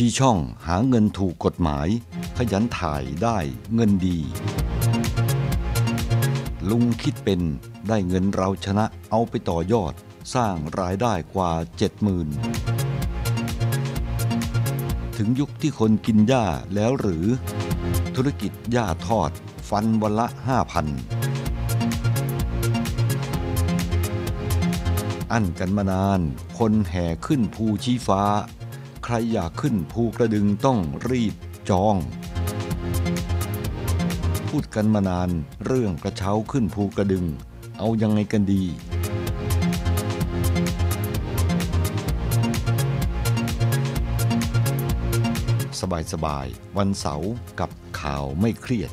ชี้ช่องหาเงินถูกกฎหมายขยันถ่ายได้เงินดี ลุงคิดเป็นได้เงินเราชนะเอาไปต่อยอดสร้างรายได้กว่าเจ็ดหมื่นถึงยุคที่คนกินหญ้าแล้วหรือ ธุรกิจหญ้าทอด ฟันวันละห้าพันอั้นกันมานานคนแห่ขึ้นภูชี้ฟ้าใครอยากขึ้นภูกระดึงต้องรีบจอง พูดกันมานานเรื่องกระเช้าขึ้นภูกระดึง เอายังไงกันดี สบายๆวันเสาร์กับข่าวไม่เครียด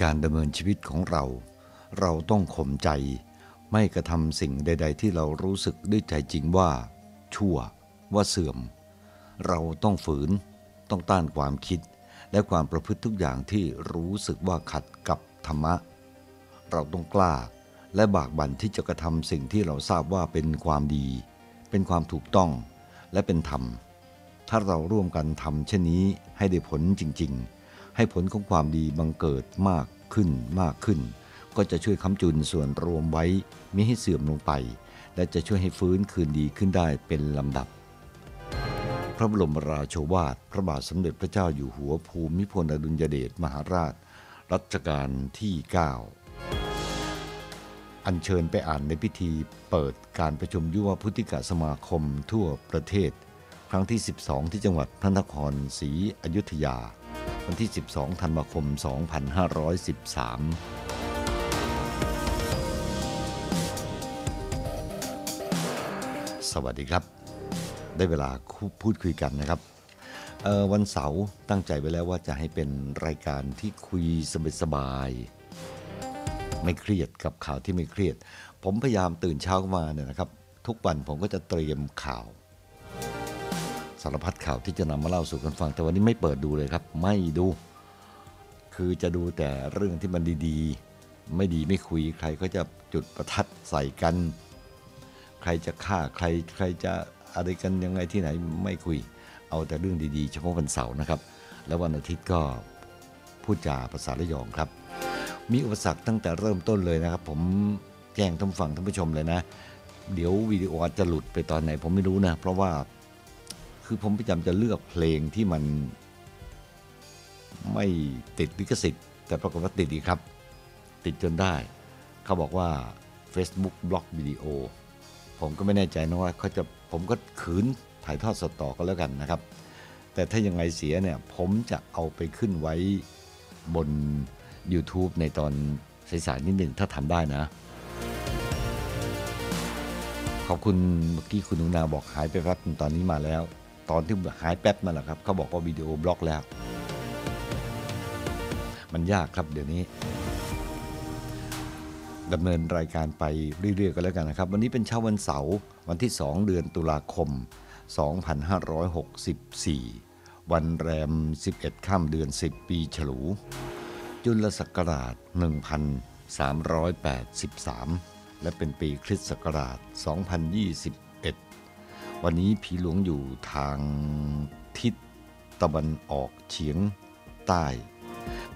การดำเนินชีวิตของเรา เราต้องข่มใจ ไม่กระทำสิ่งใด ๆ ที่เรารู้สึกด้วยใจจริงว่า ชั่วว่าเสื่อม เราต้องฝืนต้องต้านความคิดและความประพฤติทุกอย่างที่รู้สึกว่าขัดกับธรรมะ เราต้องกล้าและบากบั่นที่จะกระทำสิ่งที่เราทราบว่าเป็นความดี เป็นความถูกต้องและเป็นธรรม ถ้าเราร่วมกันทำเช่นนี้ให้ได้ผลจริง ๆให้ผลของความดีบังเกิดมากขึ้นมากขึ้น ก็จะช่วยค้ำจุนส่วนรวมไว้ไม่ให้เสื่อมลงไป และจะช่วยให้ฟื้นคืนดีขึ้นได้เป็นลำดับ พระบรมราโชวาทพระบาทสมเด็จพระเจ้าอยู่หัวภูมิพลอดุลยเดชมหาราช รัชกาลที่ 9 อัญเชิญไปอ่านในพิธีเปิดการประชุมยุวพุทธิกสมาคมทั่วประเทศ ครั้งที่ 12 ที่จังหวัดพระนครศรีอยุธยาวันที่ 12 ธันวาคม 2513 สวัสดีครับ ได้เวลาพูดคุยกันนะครับ วันเสาร์ตั้งใจไว้แล้วว่าจะให้เป็นรายการที่คุยสบายสบาย ไม่เครียดกับข่าวที่ไม่เครียด ผมพยายามตื่นเช้ามาเนี่ยนะครับ ทุกวันผมก็จะเตรียมข่าวสารพัดข่าวที่จะนำมาเล่าสู่กันฟังแต่วันนี้ไม่เปิดดูเลยครับ ไม่ดู คือจะดูแต่เรื่องที่มันดีๆ ไม่ดีไม่คุยใครก็จะจุดประทัดใส่กัน ใครจะฆ่าใคร ใครจะอะไรกันยังไงที่ไหนไม่คุยเอาแต่เรื่องดีๆเฉพาะวันเสาร์นะครับ แล้ววันอาทิตย์ก็พูดจาภาษาละยองครับ มีอุปสรรคตั้งแต่เริ่มต้นเลยนะครับ ผมแจ้งท่านฟังท่านผู้ชมเลยนะ เดี๋ยววิดีโอจะหลุดไปตอนไหน ผมไม่รู้นะเพราะว่าคือผมพยายามจะเลือกเพลงที่มันไม่ติดลิขสิทธิ์แต่ปรากฏว่าติดอีกครับ ติดจนได้ เขาบอกว่า Facebook บล็อกวิดีโอผมก็ไม่แน่ใจนะว่าเขาจะผมก็ขืนถ่ายทอดสดต่อก็แล้วกันนะครับ แต่ถ้ายังไงเสียเนี่ย ผมจะเอาไปขึ้นไว้บน YouTube ในตอนสายๆนิดหนึ่งถ้าทำได้นะ ขอบคุณเมื่อกี้คุณนุนาบอกหายไปแป๊บตอนนี้มาแล้วตอนที่หายแป๊บมาแหละครับเขาบอกว่าวิดีโอบล็อกแล้ว มันยากครับเดี๋ยวนี้ดำเนินรายการไปเรื่อยๆกันแล้วกันนะครับ วันนี้เป็นเช้าวันเสาร์วันที่ 2 เดือนตุลาคม 2564 วันแรม 11 ข้ามเดือน 10 ปีฉลู จุลศักราช 1383 และเป็นปีคริสต์ศักราช 2020วันนี้ผีหลวงอยู่ทางทิศตะวันออกเฉียงใต้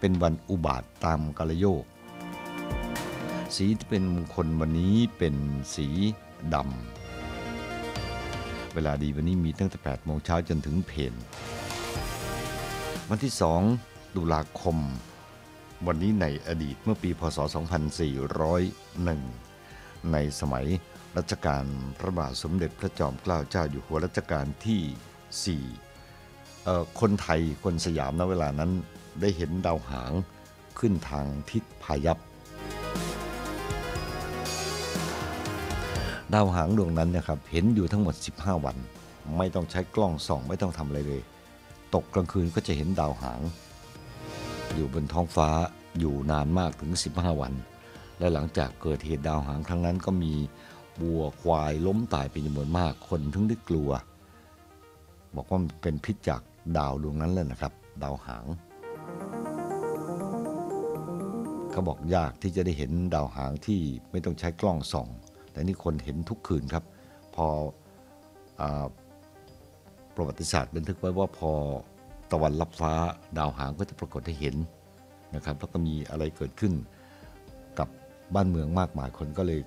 เป็นวันอุบาทตามกาลโยก สีที่เป็นมงคลวันนี้เป็นสีดำเวลาดีวันนี้มีตั้งแต่8โมงเช้าจนถึงเพนวันที่สองตุลาคมวันนี้ในอดีตเมื่อปีพศ 2401 ในสมัยรัชกาลพระบาทสมเด็จพระจอมเกล้าเจ้า อยู่หัวรัชกาลที่4คนไทยคนสยามณเวลานั้นได้เห็นดาวหางขึ้นทางทิศพายัพ ดาวหางดวงนั้นนะครับเห็นอยู่ทั้งหมด 15 วัน ไม่ต้องใช้กล้องส่องไม่ต้องทำอะไรเลย ตกกลางคืนก็จะเห็นดาวหาง อยู่บนท้องฟ้าอยู่นานมากถึง 15 วัน และหลังจากเกิดเหตุดาวหางครั้งนั้นก็มีวัวควายล้มตายเป็นจำนวนมากคนถึงได้กลัว บอกว่ามันเป็นพิษจากดาวดวงนั้นเลยนะครับ ดาวหาง เขาบอกยากที่จะได้เห็นดาวหางที่ไม่ต้องใช้กล้องส่อง แต่นี่คนเห็นทุกคืนครับ พออประวัติศาสตร์บันทึกไว้ว่าพอตะวันรับฟ้าดาวหางก็จะปรากฏให้เห็นนะครับ แล้วก็มีอะไรเกิดขึ้นกับบ้านเมืองมากมายคนก็เลย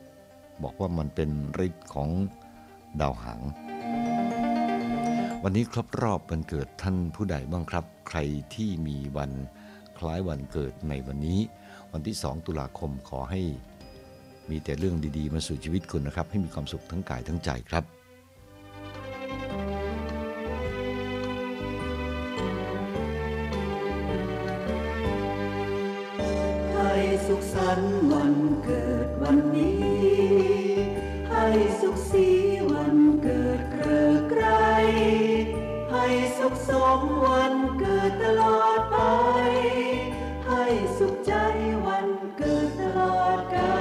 บอกว่ามันเป็นฤทธิ์ของดาวหาง วันนี้ครบรอบวันเกิดท่านผู้ใดบ้างครับ ใครที่มีวันคล้ายวันเกิดในวันนี้ วันที่2ตุลาคมขอให้มีแต่เรื่องดีๆมาสู่ชีวิตคุณนะครับ ให้มีความสุขทั้งกายทั้งใจครับให้สุขสันต์วันเกิดวันนี้มวันเกิดตลอดไป ให้สุขใจ วันเกิดตลอดกา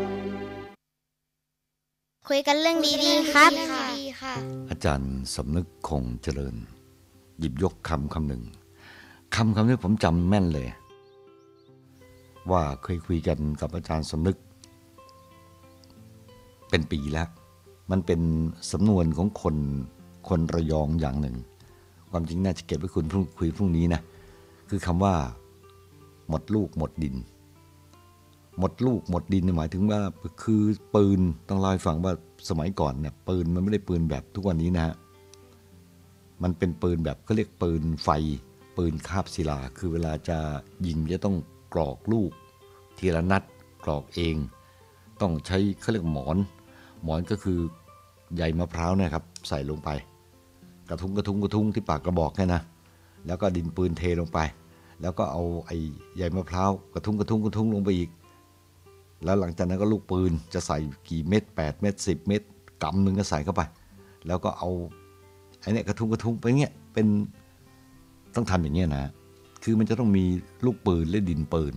ลคุยกันเรื่องดีๆครับอาจารย์สำนึกคงเจริญ หยิบยกคำคำหนึ่งคำคำนี้ผมจำแม่นเลย ว่าเคยคุยกันกับอาจารย์สำนึก เป็นปีแล้วมันเป็นสำนวนของคนคนระยองอย่างหนึ่ง ความจริงน่าจะเก็บไว้คุณพรุ่งคุยพรุ่งนี้นะคือคำว่า หมดลูกหมดดิน หมดลูกหมดดินหมายถึงว่าคือปืนต้องเล่าให้ฟังว่าสมัยก่อนเนี่ยปืนมันไม่ได้ปืนแบบทุกวันนี้นะฮะมันเป็นปืนแบบเขาเรียกปืนไฟปืนคาบศิลา คือเวลาจะยิงจะต้องกรอกลูก ทีละนัด กรอกเอง ต้องใช้เขาเรียกหมอน หมอนก็คือใยมะพร้าวนะครับ ใส่ลงไปกระทุ้งกระทุ้งกระทุ้งที่ปากกระบอกแค่นะแล้วก็ดินปืนเทลงไป แล้วก็เอาไอ้ใยมะพร้าวกระทุ้งกระทุ้งกระทุ้งลงไปอีก แล้วหลังจากนั้นก็ลูกปืนจะใส่กี่เม็ด8เม็ด10เม็ดกำหนึ่งก็ใส่เข้าไป แล้วก็เอาไอ้นี่กระทุ้งกระทุ้งไปเงี้ยเป็นต้องทำอย่างเงี้ยนะ คือมันจะต้องมีลูกปืนและดินปืน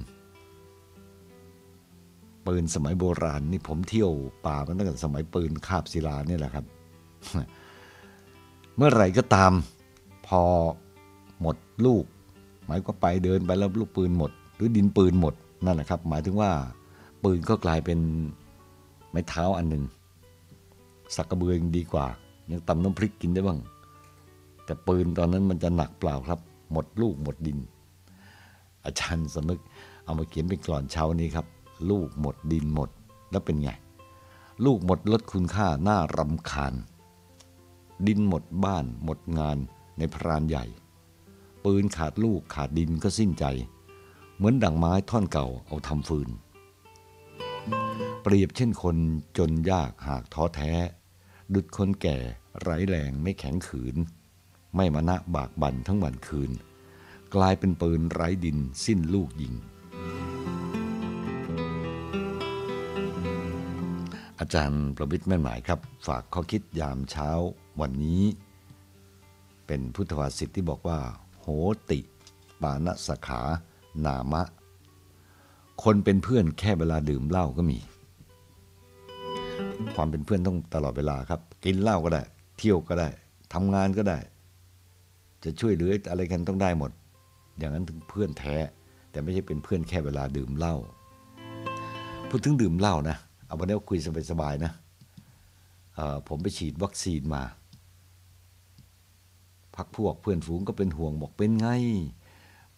ปืนสมัยโบราณนี่ผมเที่ยวป่ามันตั้งแต่สมัยปืนคาบศิลาเนี่ยแหละครับเมื่อไหร่ก็ตามพอหมดลูก หมายก็ไปเดินไปแล้วลูกปืนหมด หรือดินปืนหมดนั่นแหละครับ หมายถึงว่า ปืนก็กลายเป็นไม้เท้าอันหนึ่งสักกระเบือยังดีกว่ายังตำน้ำพริกกินได้บ้าง แต่ปืนตอนนั้นมันจะหนักเปล่าครับ หมดลูกหมดดิน อาจารย์สนึก เอามาเขียนเป็นกลอนเช้านี้ครับ ลูกหมดดินหมด แล้วเป็นไงลูกหมดลดคุณค่าหน้ารำคาญดินหมดบ้านหมดงานในพรานใหญ่ ปืนขาดลูกขาดดินก็สิ้นใจ เหมือนดังไม้ท่อนเก่าเอาทำฟืน เปรียบเช่นคนจนยากหากท้อแท้ดุดคนแก่ไร้แรงไม่แข็งขืน ไม่มานะบากบั่นทั้งวันคืน กลายเป็นปืนไร้ดินสิ้นลูกยิงอาจารย์ประวิทย์แม่หมายครับ ฝากข้อคิดยามเช้า วันนี้ เป็นพุทธวาสิทธิ์ที่บอกว่า โหติปานสขานามะ คนเป็นเพื่อนแค่เวลาดื่มเหล้าก็มี ความเป็นเพื่อนต้องตลอดเวลาครับ กินเหล้าก็ได้ เที่ยวก็ได้ทำงานก็ได้ จะช่วยเหลืออะไรกันต้องได้หมด อย่างนั้นถึงเพื่อนแท้ แต่ไม่ใช่เป็นเพื่อนแค่เวลาดื่มเหล้าพูดถึงดื่มเหล้านะเอาวันนี้คุยสบายๆนะ ผมไปฉีดวัคซีนมา พักพวกเพื่อนฝูงก็เป็นห่วงบอกเป็นไง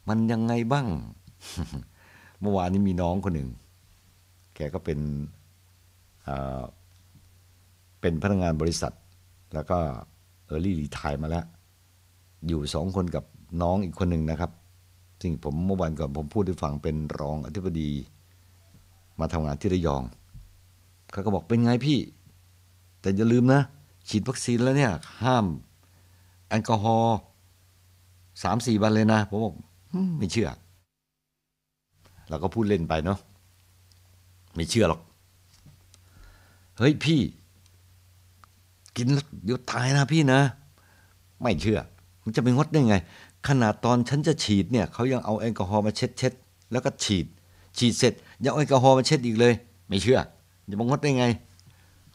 มันยังไงบ้าง เมื่อวานนี้มีน้องคนหนึ่ง แกก็เป็น เป็นพนักงานบริษัท แล้วก็เออร์ลี่รีทายมาแล้ว อยู่สองคนกับน้องอีกคนหนึ่งนะครับซึ่งผมเมื่อวานก่อนผมพูดให้ฟังเป็นรองอธิบดี มาทำงานที่ระยองเขาก็บอกเป็นไงพี่ แต่อย่าลืมนะฉีดวัคซีนแล้วเนี่ยห้าม แอลกอฮอล์สามสี่วันเลยนะผมบอกไม่เชื่อเราก็พูดเล่นไปเนาะไม่เชื่อหรอกเฮ้ยพี่ กินแล้วเดี๋ยวตายนะ พี่นะไม่เชื่อ มันจะไปงดได้ไง ขนาดตอนฉันจะฉีดเนี่ยเขายังเอาแอลกอฮอล์มาเช็ดเช็ดแล้วก็ฉีด ฉีดเสร็จยังเอาแอลกอฮอล์มาเช็ดอีกเลย ไม่เชื่ออย่ามางดได้ไง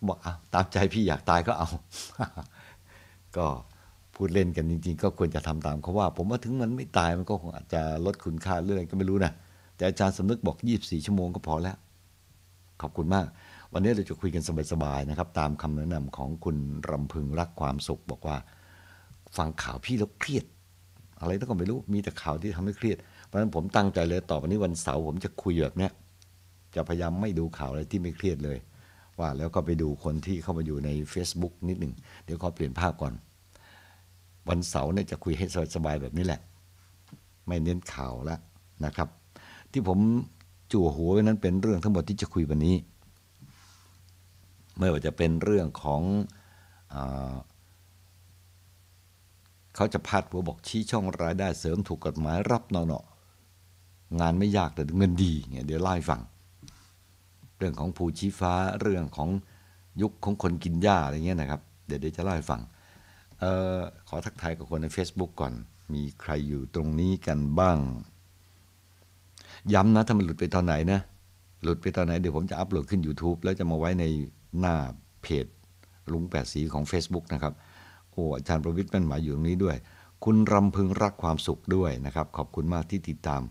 บอกอตามใจพี่อยากตายก็เอา ก็พูดเล่นกันจริงๆ ก็ควรจะทำตามเขาว่า ผมว่าถึงมันไม่ตายมันก็คงอาจจะลดคุณค่าเรื่องอะไรก็ไม่รู้นะแต่อาจารย์สำนึกบอก 24 ชั่วโมงก็พอแล้ว ขอบคุณมาก วันนี้เราจะคุยกันสบายๆนะครับ ตามคำแนะนำของคุณรำพึงรักความสุขบอกว่า ฟังข่าวพี่แล้วเครียด อะไร้ก็ไม่รู้มีแต่ข่าวที่ทำให้เครียด เพราะฉะนั้นผมตั้งใจเลยต่อวันนี้วันเสาร์ผมจะคุยแบบเนี้ยจะพยายามไม่ดูข่าวอะไรที่ไม่เครียดเลย ว่าแล้วก็ไปดูคนที่เข้ามาอยู่ใน Facebook นิดหนึ่งเดี๋ยวขอเปลี่ยนภาพก่อน วันเสาร์เนี่ยจะคุยให้สบายแบบนี้แหละ ไม่เน้นข่าวละนะครับ ที่ผมจั่วหัวไว้นั้นเป็นเรื่อง ทั้งหมดที่จะคุยวันนี้ ไม่ว่าจะเป็นเรื่องของอเขาจะพาดหัวบอกชี้ช่องรายได้เสริมถูกกฎหมายรับเนาะงานไม่ยากแต่เงินดีเนี่ยเดี๋ยวเล่าให้ฟังเรื่องของภูชี้ฟ้าเรื่องของยุคของคนกินหญ้าอะไรเงี้ยนะครับ เดี๋ยวเดี๋ยวจะเล่าให้ฟังออขอทักทายกับคนใน Facebook ก่อน มีใครอยู่ตรงนี้กันบ้าง ย้ำนะ ถ้ามันหลุดไปตอนไหนนะหลุดไปตอนไหนเดี๋ยวผมจะอัปโหลดขึ้น YouTube แล้วจะมาไว้ในหน้าเพจ ลุงแปดสีของ Facebook นะครับโอ้อาจารย์ประวิทย์เป็นหมายอยู่ตรงนี้ด้วย คุณรำพึงรักความสุขด้วยนะครับ ขอบคุณมากที่ติดตาม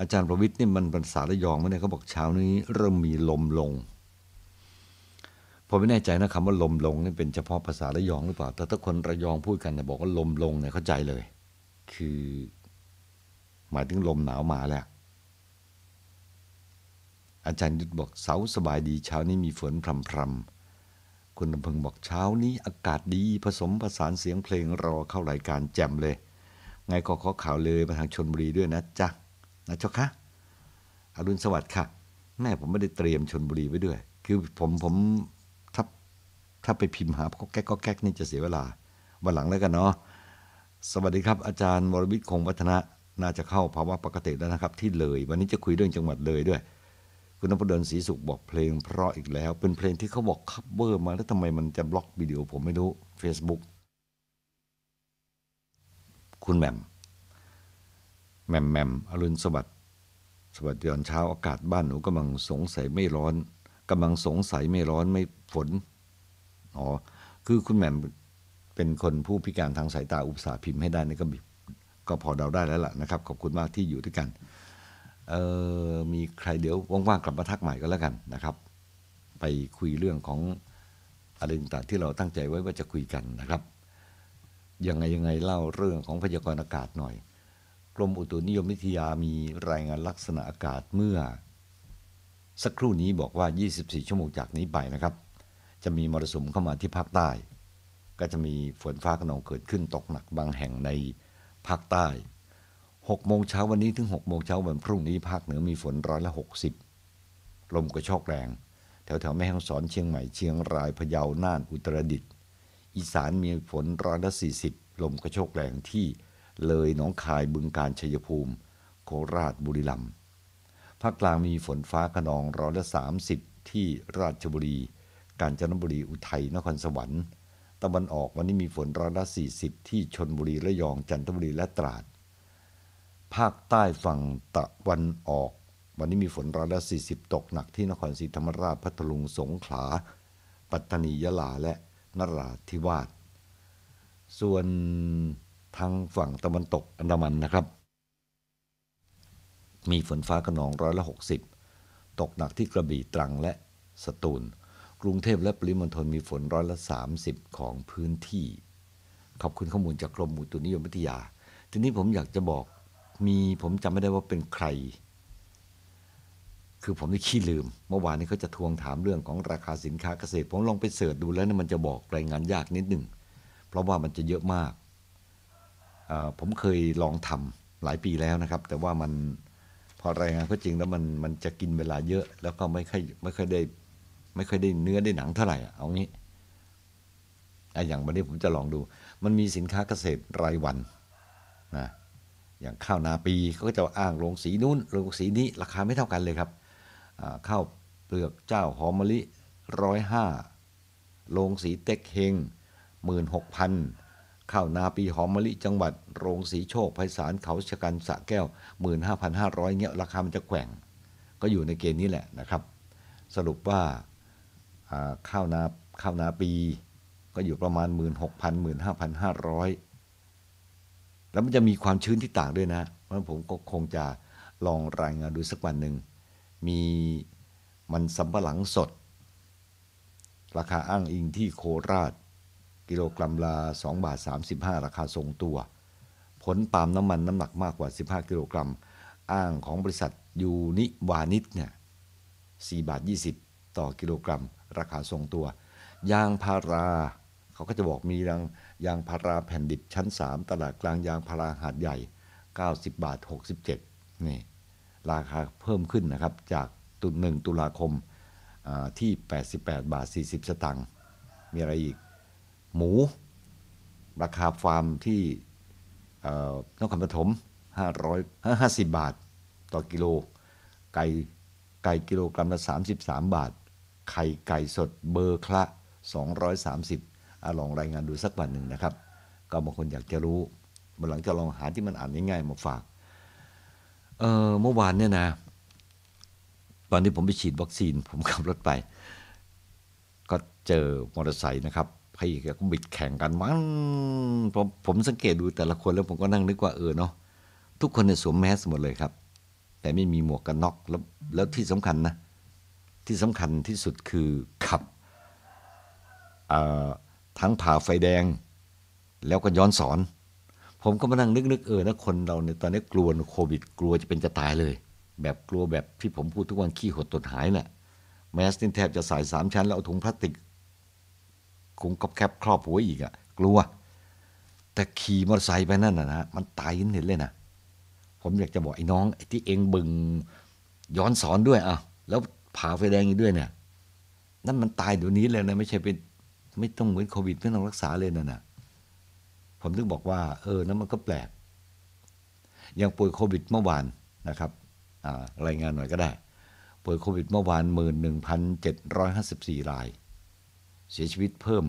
อาจารย์ประวิทย์นี่มันภาษาระยองไมนี่ยเขาบอกเช้านี้ เริ่มมีลมลง ผมไม่แน่ใจนะคำว่าลมลงนี่เป็นเฉพาะภาษาระยองหรือเปล่า แต่ถ้าคนระยองพูดกันเนี่ยบอกว่าลมลงเนี่ยเข้าใจเลย คือ หมายถึงลมหนาวมาแหละอาจารย์ยุทธบอกเสาสบายดีเช้านี้มีฝนพรำพรำคุณลำพึงบอกเช้านี้อากาศดีผสมผสานเสียงเพลงรอเข้ารายการแจ่มเลย ไงก็ขอข่าวเลยมาทางชนบุรีด้วยนะจ๊ะนะเจ้าคะ อรุณสวัสดิ์ค่ะ แม่ผมไม่ได้เตรียมชนบุรีไว้ด้วย คือผมผมถ้าถ้าไปพิมพ์หาก็แก๊กก็แก๊กนี่จะเสียเวลา วันหลังแล้วกันเนาะ สวัสดีครับ อาจารย์ วรวิทย์คงวัฒนะ น่าจะเข้าภาวะปกติแล้วนะครับ ที่เลย วันนี้จะคุยเรื่องจังหวัดเลยด้วย คุณนพดลศรีสุขบอกเพลง เพราะอีกแล้ว เป็นเพลงที่เขาบอกคัฟเวอร์มาแล้วทำไมมันจะบล็อกวิดีโอผมไม่รู้ Facebook คุณแหม่มแหม่มแหม่มอรุณสวัสดิ์สวัสดีตอนเช้าอากาศบ้านหนูกำลังสงสัยไม่ร้อนกำลังสงสัยไม่ร้อนไม่ฝนอ๋อคือคุณแหม่มเป็นคนผู้พิการทางสายตาอุปสาพิมพ์ให้ได้นี่ก็ก็พอเดาได้แล้วล่ะนะครับ ขอบคุณมากที่อยู่ด้วยกัน เอ่อมีใครเดี๋ยวว่างๆกลับมาทักใหม่ก็แล้วกันนะครับ ไปคุยเรื่องของอะไรต่างๆที่เราตั้งใจไว้ว่าจะคุยกันนะครับ ยังไงยังไงเล่าเรื่องของพยากรณ์อากาศหน่อยกรมอุตุนิยมวิทยามีรายงานลักษณะอากาศเมื่อ สักครู่นี้บอกว่า 24 ชั่วโมงจากนี้ไปนะครับ จะมีมรสุมเข้ามาที่ภาคใต้ ก็จะมีฝนฟ้าขนองเกิดขึ้นตกหนักบางแห่งในภาคใต้ 6 โมงเช้าวันนี้ถึง 6 โมงเช้าวันพรุ่งนี้ภาคเหนือมีฝนร้อยละ 60 ลมกระโชกแรง แถวแถวแม่ฮ่องสอนเชียงใหม่เชียงรายพะเยา น่านอุตรดิตถ์ อีสานมีฝนร้อยละ 40 ลมกระโชกแรงที่เลยหนองคายบึงการชัยภูมิโคราชบุรีรัมย์ภาคกลางมีฝนฟ้าขนองร้อยละสามสิบที่ราชบุรี กาญจนบุรีอุทัยนครสวรรค์ ตะวันออกวันนี้มีฝนร้อยละสี่สิบที่ชนบุรีระยองจันทบุรีและตราดภาคใต้ฝั่งตะวันออก วันนี้มีฝนร้อยละสี่สิบตกหนัก ที่นครศรีธรรมราชพัทลุงสงขลาปัตตานียะลาและนราธิวาสส่วนทางฝั่งตะวันตกอันดามันนะครับ มีฝนฟ้าขนองร้อยละ60 ตกหนักที่กระบี่ตรังและสตูลกรุงเทพและปริมณฑลมีฝนร้อยละ30 ของพื้นที่ ขอบคุณข้อมูลจากกรมอุตุนิยมวิทยา ทีนี้ผมอยากจะบอกมีผมจำไม่ได้ว่าเป็นใคร คือผมได้ขี้ลืม เมื่อวานนี้เขาจะทวงถามเรื่องของราคาสินค้าเกษตรผมลองไปเสิร์ชดูแล้วนะมันจะบอกรายงานยากนิดหนึ่งเพราะว่ามันจะเยอะมากผมเคยลองทำหลายปีแล้วนะครับ แต่ว่ามันพอรายงานก็จริงแล้วมันมันจะกินเวลาเยอะ แล้วก็ไม่ค่อยไม่ค่อยได้ไม่ค่อยได้เนื้อได้หนังเท่าไหร่ เอางี้อย่างวันนี้ผมจะลองดู มันมีสินค้าเกษตรรายวันนะอย่างข้าวนาปีเขาก็จะอ้างลงสีนู้นลงสีนี้ ราคาไม่เท่ากันเลยครับข้าวเปลือกเจ้าหอมมะลิร้อยห้าลงสีเต็กเฮงหมื่นหกพันข้าวนาปีหอมมะลิจังหวัด โรงสีโชคไพศาลเขาชะกันสะแก้ว 15,500เงี้ยราคามันจะแข่ง ก็อยู่ในเกณฑ์นี้แหละนะครับ สรุปว่า ข้าวนาข้าวนาปีก็อยู่ประมาณ 16,000 15,500 แล้วมันจะมีความชื้นที่ต่างด้วยนะเพราะผมก็คงจะลองรายงานดูสักวันหนึ่ง มีมันสำปะหลังสด ราคาอ้างอิงที่โคราชกิโลกรัมละ2บาท 35 ราคาทรงตัว ผลปาล์มน้ำมันน้ำหนักมากกว่า 15 กิโลกรัม อ้างของบริษัทยูนิวานิตเนี่ย4บาท 20 ต่อกิโลกรัม ราคาทรงตัว ยางพารา เขาก็จะบอกมีรังยางพาราแผ่นดิบชั้น 3 ตลาดกลางยางพาราหาดใหญ่ 90 บาท 67นี่ราคาเพิ่มขึ้นนะครับ จากตุนหนึ่งตุลาคมที่ 88 บาท 40 สตังค์มีอะไรอีกหมูราคาฟาร์มที่นครปฐม500 50 บาท ต่อกิโล ไก่ไก่กิโลกรัมละ 33 บาท ไข่ ไก่สดเบอร์คละ 230อาลองรายงานดูสักวันหนึ่งนะครับ ก็บางคนอยากจะรู้มาหลังจะลองหาที่มันอ่านง่ายๆมาฝากเเมื่อวานเนี่ยนะตอนที่ผมไปฉีดวัคซีน ผมขับรถไป ก็เจอมอเตอร์ไซค์นะครับพระเอกก็บิดแข่งกันมันผมผมสังเกตดูแต่ละคน แล้วผมก็นั่งนึกว่าเออเนาะทุกคนเนี่ยสวมแมสหมดเลยครับ แต่ไม่มีหมวกกันน็อกแล้วแล้วที่สำคัญนะ ที่สำคัญที่สุดคือขับทั้งผ่าไฟแดง แล้วก็ย้อนสอน ผมก็มานั่งนึก ๆ เออนะคนเราเนี่ยตอนนี้กลัวโควิดกลัวจะเป็นจะตายเลย แบบกลัวแบบที่ผมพูดทุกวัน ขี้หดตดหายแหละแมสนี่แทบจะใส่สามชั้นแล้วเอาถุงพลาสติกกุ้งกับแคบครอบหัวอีกอะกลัวแต่ขี่มอเตอร์ไซค์ไปนั่นนะนะมันตายเห็นเลยนะผมอยากจะบอกไอ้น้องไอ้ที่เองบึงย้อนสอนด้วยอ่ะแล้วผ่าไฟแดงอีกด้วยเนี่ยนั่นมันตายเดี๋ยวนี้เลยนะ ไม่ใช่เป็น ไม่ต้องเหมือนโควิดไม่ต้องรักษาเลยนะนะผมถึงบอกว่า เออนั่นมันก็แปลกอย่างป่วยโควิดเมื่อวานนะครับรายงานหน่อยก็ได้ ป่วยโควิดเมื่อวานหหหมื่่นนนึงพัเจ็ดร้้อยาสิบสี่รายเสียชีวิตเพิ่ม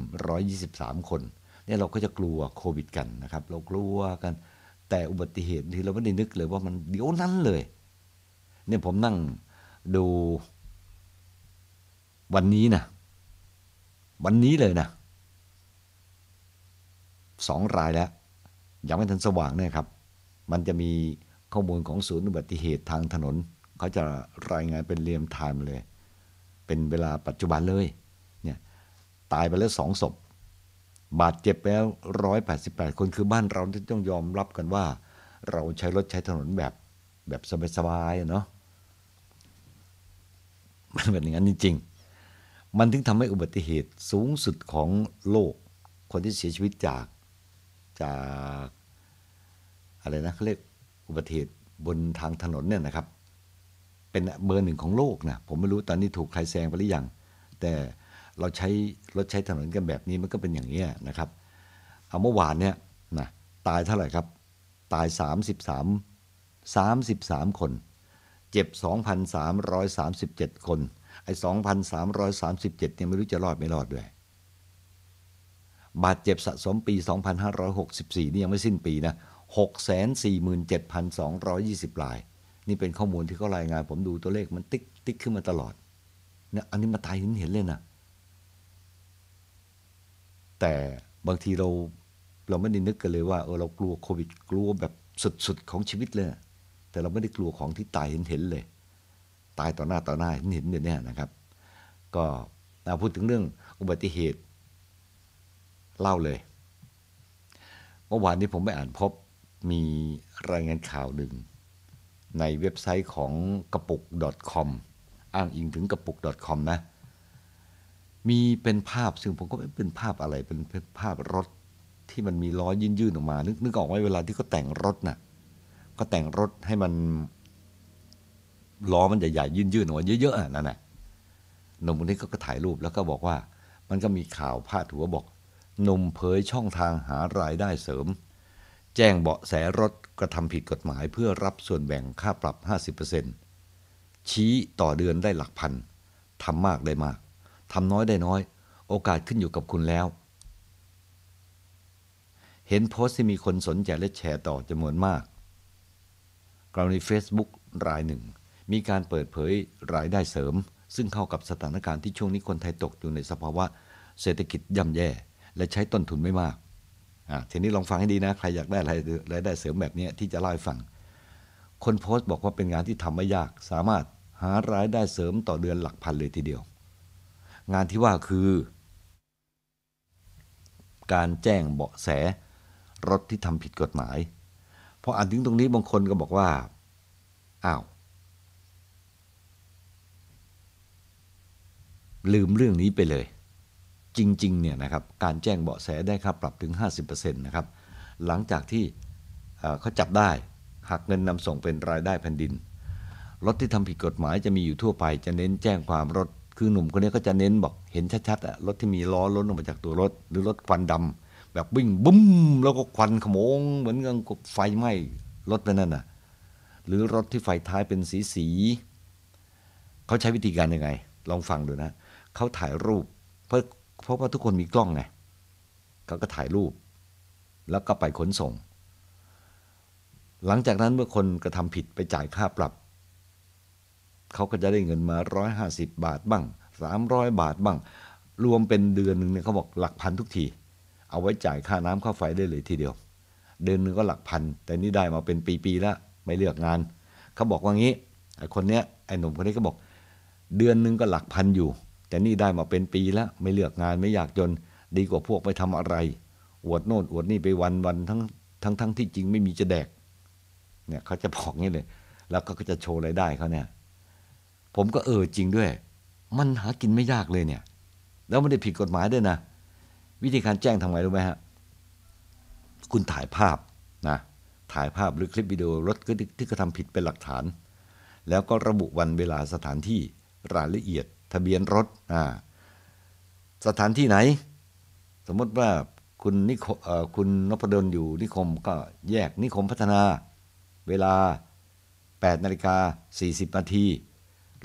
123 คน เนี่ยเราก็จะกลัวโควิด กันนะครับ เรากลัวกัน แต่อุบัติเหตุที่เราไม่ได้นึกเลยว่ามันเดี๋ยวนั้นเลย เนี่ยผมนั่งดูวันนี้นะวันนี้เลยนะสองรายแล้ว ยังไม่ทันสว่างเนี่ยครับ มันจะมีข้อมูลของศูนย์อุบัติเหตุทางถนนเขาจะรายงานเป็นเรียมไทม์เลย เป็นเวลาปัจจุบันเลยตายไปแล้วสองศพบาดเจ็บแล้วร้อยแปดสิบแปดคนคือบ้านเราที่ต้องยอมรับกันว่า เราใช้รถใช้ถนนแบบแบบสบายๆ เนาะมันเป็นอย่างนั้นจริงๆมันถึงทำให้อุบัติเหตุสูงสุดของโลกคนที่เสียชีวิตจากจาก อะไรนะเขาเรียกอุบัติเหตุบนทางถนนเนี่ยนะครับ เป็นเบอร์หนึ่งของโลกนะผมไม่รู้ตอนนี้ถูกใครแซงไปหรือยังแต่เราใช้ รถใช้ถนนกันแบบนี้มันก็เป็นอย่างนี้นะครับ เอาเมื่อวานเนี่ยนะตายเท่าไหร่ครับ ตาย33 33 คน เจ็บ 2,337 คน ไอ้ 2,337 เนี่ย ไม่รู้จะรอดไม่รอดด้วย บาดเจ็บสะสมปี 2,564นี่ยังไม่สิ้นปีนะ 647,220ราย นี่เป็นข้อมูลที่เขารายงานผมดูตัวเลขมันติ๊กติ๊กขึ้นมาตลอดนะอันนี้มาตายเห็นเห็นเลยนะแต่บางทีเราเราไม่ได้นึกกันเลยว่าเออเรากลัวโควิด กลัวแบบสุดๆของชีวิตเลย แต่เราไม่ได้กลัวของที่ตายเห็นๆเลย ตายต่อหน้าต่อหน้าเห็นเๆเนี่ยนะครับ ก็าพูดถึงเรื่องอุบัติเหตุ เล่าเลย เมื่อวานนี้ผมไปอ่านพบมีรายงานข่าวหนึ่งในเว็บไซต์ของกระปุก .com อ้างอิงถึงกระปุก .com นะมีเป็นภาพซึ่งผมก็ไม่เป็นภาพอะไรเป็นภาพรถที่มันมีล้อยื่นๆออกมา นึกนึกออกไหมเวลาที่เขาแต่งรถน่ะ ก็แต่งรถให้มันล้อมันใหญ่ๆยื่นๆออกมาเยอะๆนั่นแหละหนุ่มคนนี้ก็ถ่ายรูปแล้วก็บอกว่ามันก็มีข่าวพาดหัวบอกหนุ่มเผยช่องทางหารายได้เสริม แจ้งเบาะแสรถกระทำผิดกฎหมาย เพื่อรับส่วนแบ่งค่าปรับ 50%ชี้ต่อเดือนได้หลักพันทำมากได้มากทำน้อยได้น้อย โอกาสขึ้นอยู่กับคุณแล้ว เห็นโพสต์ที่มีคนสนใจและแชร์ต่อจำนวนมาก กรณี Facebook รายหนึ่ง มีการเปิดเผยรายได้เสริม ซึ่งเข้ากับสถานการณ์ที่ช่วงนี้คนไทยตกอยู่ในสภาวะเศรษฐกิจย่ำแย่ และใช้ต้นทุนไม่มาก อ่ทีนี้ลองฟังให้ดีนะ ใครอยากได้รายได้เสริมแบบนี้ที่จะเล่าให้ฟัง คนโพสต์บอกว่าเป็นงานที่ทำไม่ยาก สามารถหารายได้เสริมต่อเดือนหลักพันเลยทีเดียวงานที่ว่าคือการแจ้งเบาะแสรถที่ทำผิดกฎหมายพออ่านถึงตรงนี้บางคนก็บอกว่าอ้าวลืมเรื่องนี้ไปเลย จริงๆเนี่ยนะครับการแจ้งเบาะแสได้ค่าปรับถึง50%นะครับหลังจากที่เขาจับได้หักเงินนำส่งเป็นรายได้แผ่นดิน รถที่ทำผิดกฎหมายจะมีอยู่ทั่วไปจะเน้นแจ้งความรถคือหนุ่มคนนี้ก็จะเน้นบอกเห็นชัดๆอะรถที่มีล้อล้นออกมาจากตัวรถ หรือรถควันดำ แบบวิ่งบุ้ม แล้วก็ควันขโมง เหมือนกับไฟไหม้รถนั่นน่ะหรือรถที่ไฟท้ายเป็นสีสีเขาใช้วิธีการยังไงลองฟังดูนะเขาถ่ายรูป เพราะเพราะว่าทุกคนมีกล้องไงเขาก็ถ่ายรูป แล้วก็ไปขนส่ง หลังจากนั้นเมื่อคนกระทำผิดไปจ่ายค่าปรับเขาก็จะได้เงินมา150 บาทบ้าง300บาทบ้าง รวมเป็นเดือนหนึ่งเนี่ยเขาบอกหลักพันทุกทีเอาไว้จ่ายค่าน้ำค่าไฟได้เลยทีเดียว เดือนหนึ่งก็หลักพัน แต่นี่ได้มาเป็นปีๆ แล้ว ไม่เลือกงาน เขาบอกว่างี้ไอ้คนเนี้ย ไอ้หนุ่มคนนี้ก็บอก เดือนหนึ่งก็หลักพันอยู่ แต่นี่ได้มาเป็นปีแล้วไม่เลือกงานไม่อยากจน ดีกว่าพวกไปทำอะไรอวดโน่นอวดนี่ไปวันวันทั้งทั้งทั้งที่จริงไม่มีจะแดกเนี่ยเขาจะบอกงี้เลย แล้วก็จะโชว์รายได้เขาเนี่ยผมก็เออจริงด้วย มันหากินไม่ยากเลยเนี่ย แล้วไม่ได้ผิดกฎหมายด้วยนะ วิธีการแจ้งทำไงรู้ไหมฮะคุณถ่ายภาพนะ ถ่ายภาพหรือคลิปวิดีโอรถที่กระทำผิดเป็นหลักฐาน แล้วก็ระบุวันเวลาสถานที่รายละเอียดทะเบียนรถอ่าสถานที่ไหน สมมติว่าคุณนิคคุณนพดลอยู่นิคมก็แยกนิคมพัฒนา เวลา8นาฬิกา40นาที